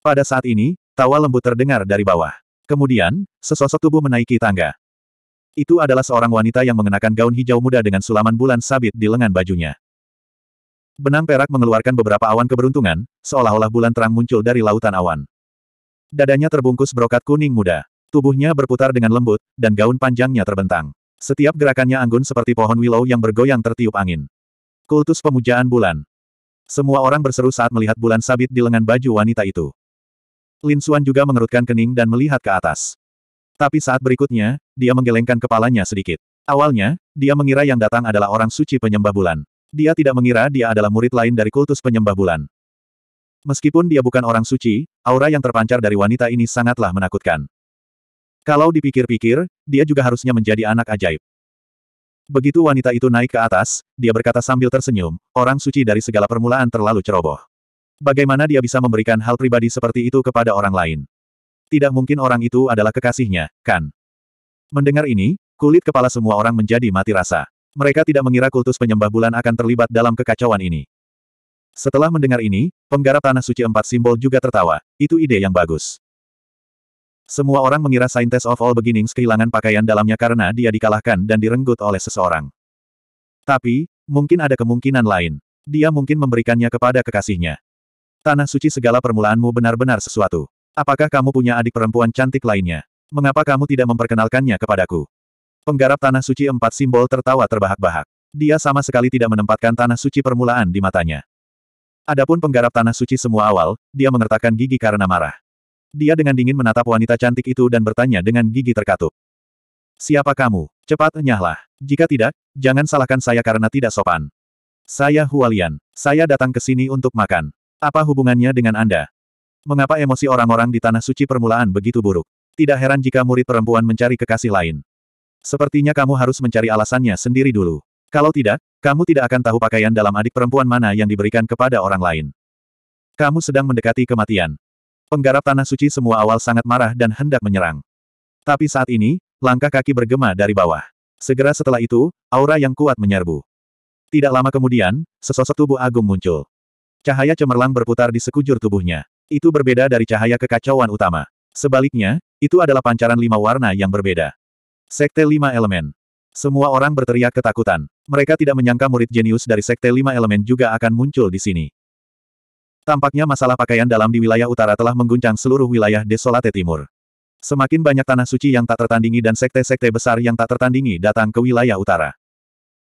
[SPEAKER 1] Pada saat ini, tawa lembut terdengar dari bawah. Kemudian, sesosok tubuh menaiki tangga. Itu adalah seorang wanita yang mengenakan gaun hijau muda dengan sulaman bulan sabit di lengan bajunya. Benang perak mengeluarkan beberapa awan keberuntungan, seolah-olah bulan terang muncul dari lautan awan. Dadanya terbungkus brokat kuning muda. Tubuhnya berputar dengan lembut, dan gaun panjangnya terbentang. Setiap gerakannya anggun seperti pohon willow yang bergoyang tertiup angin. Kultus pemujaan bulan. Semua orang berseru saat melihat bulan sabit di lengan baju wanita itu. Lin Xuan juga mengerutkan kening dan melihat ke atas. Tapi saat berikutnya, dia menggelengkan kepalanya sedikit. Awalnya, dia mengira yang datang adalah orang suci penyembah bulan. Dia tidak mengira dia adalah murid lain dari kultus penyembah bulan. Meskipun dia bukan orang suci, aura yang terpancar dari wanita ini sangatlah menakutkan. Kalau dipikir-pikir, dia juga harusnya menjadi anak ajaib. Begitu wanita itu naik ke atas, dia berkata sambil tersenyum, orang suci dari segala permulaan terlalu ceroboh. Bagaimana dia bisa memberikan hal pribadi seperti itu kepada orang lain? Tidak mungkin orang itu adalah kekasihnya, kan? Mendengar ini, kulit kepala semua orang menjadi mati rasa. Mereka tidak mengira kultus penyembah bulan akan terlibat dalam kekacauan ini. Setelah mendengar ini, penggarap tanah suci empat simbol juga tertawa. Itu ide yang bagus. Semua orang mengira Scientist of All Beginnings kehilangan pakaian dalamnya karena dia dikalahkan dan direnggut oleh seseorang. Tapi, mungkin ada kemungkinan lain. Dia mungkin memberikannya kepada kekasihnya. Tanah suci segala permulaanmu benar-benar sesuatu. Apakah kamu punya adik perempuan cantik lainnya? Mengapa kamu tidak memperkenalkannya kepadaku? Penggarap tanah suci empat simbol tertawa terbahak-bahak. Dia sama sekali tidak menempatkan tanah suci permulaan di matanya. Adapun penggarap tanah suci semua awal, dia mengertakkan gigi karena marah. Dia dengan dingin menatap wanita cantik itu dan bertanya dengan gigi terkatup. Siapa kamu? Cepat nyahlah. Jika tidak, jangan salahkan saya karena tidak sopan. Saya Hualian. Saya datang ke sini untuk makan. Apa hubungannya dengan Anda? Mengapa emosi orang-orang di Tanah Suci Permulaan begitu buruk? Tidak heran jika murid perempuan mencari kekasih lain. Sepertinya kamu harus mencari alasannya sendiri dulu. Kalau tidak, kamu tidak akan tahu pakaian dalam adik perempuan mana yang diberikan kepada orang lain. Kamu sedang mendekati kematian. Penggarap Tanah Suci semua awal sangat marah dan hendak menyerang. Tapi saat ini, langkah kaki bergema dari bawah. Segera setelah itu, aura yang kuat menyerbu. Tidak lama kemudian, sesosok tubuh agung muncul. Cahaya cemerlang berputar di sekujur tubuhnya. Itu berbeda dari cahaya kekacauan utama. Sebaliknya, itu adalah pancaran lima warna yang berbeda. Sekte lima elemen. Semua orang berteriak ketakutan. Mereka tidak menyangka murid jenius dari Sekte lima elemen juga akan muncul di sini. Tampaknya masalah pakaian dalam di wilayah utara telah mengguncang seluruh wilayah Desolate Timur. Semakin banyak tanah suci yang tak tertandingi dan sekte-sekte besar yang tak tertandingi datang ke wilayah utara.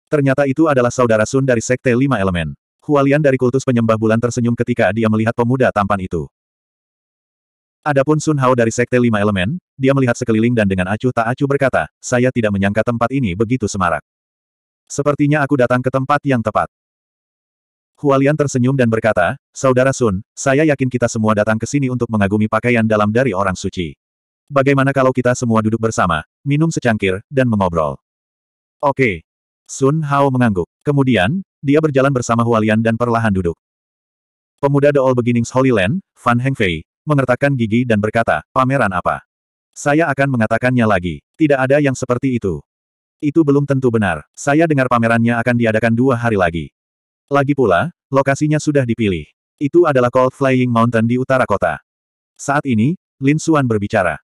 [SPEAKER 1] Ternyata itu adalah saudara Sun dari sekte lima elemen. Hualian dari kultus penyembah bulan tersenyum ketika dia melihat pemuda tampan itu. Adapun Sun Hao dari sekte lima elemen, dia melihat sekeliling dan dengan acuh tak acuh berkata, saya tidak menyangka tempat ini begitu semarak. Sepertinya aku datang ke tempat yang tepat. Hualian tersenyum dan berkata, Saudara Sun, saya yakin kita semua datang ke sini untuk mengagumi pakaian dalam dari orang suci. Bagaimana kalau kita semua duduk bersama, minum secangkir, dan mengobrol? Oke. Sun Hao mengangguk. Kemudian, dia berjalan bersama Hualian dan perlahan duduk. Pemuda The All Beginnings Holy Land, Fan Hengfei, mengertakkan gigi dan berkata, pameran apa? Saya akan mengatakannya lagi. Tidak ada yang seperti itu. Itu belum tentu benar. Saya dengar pamerannya akan diadakan dua hari lagi. Lagi pula, lokasinya sudah dipilih. Itu adalah Cold Flying Mountain di utara kota. Saat ini, Lin Xuan berbicara.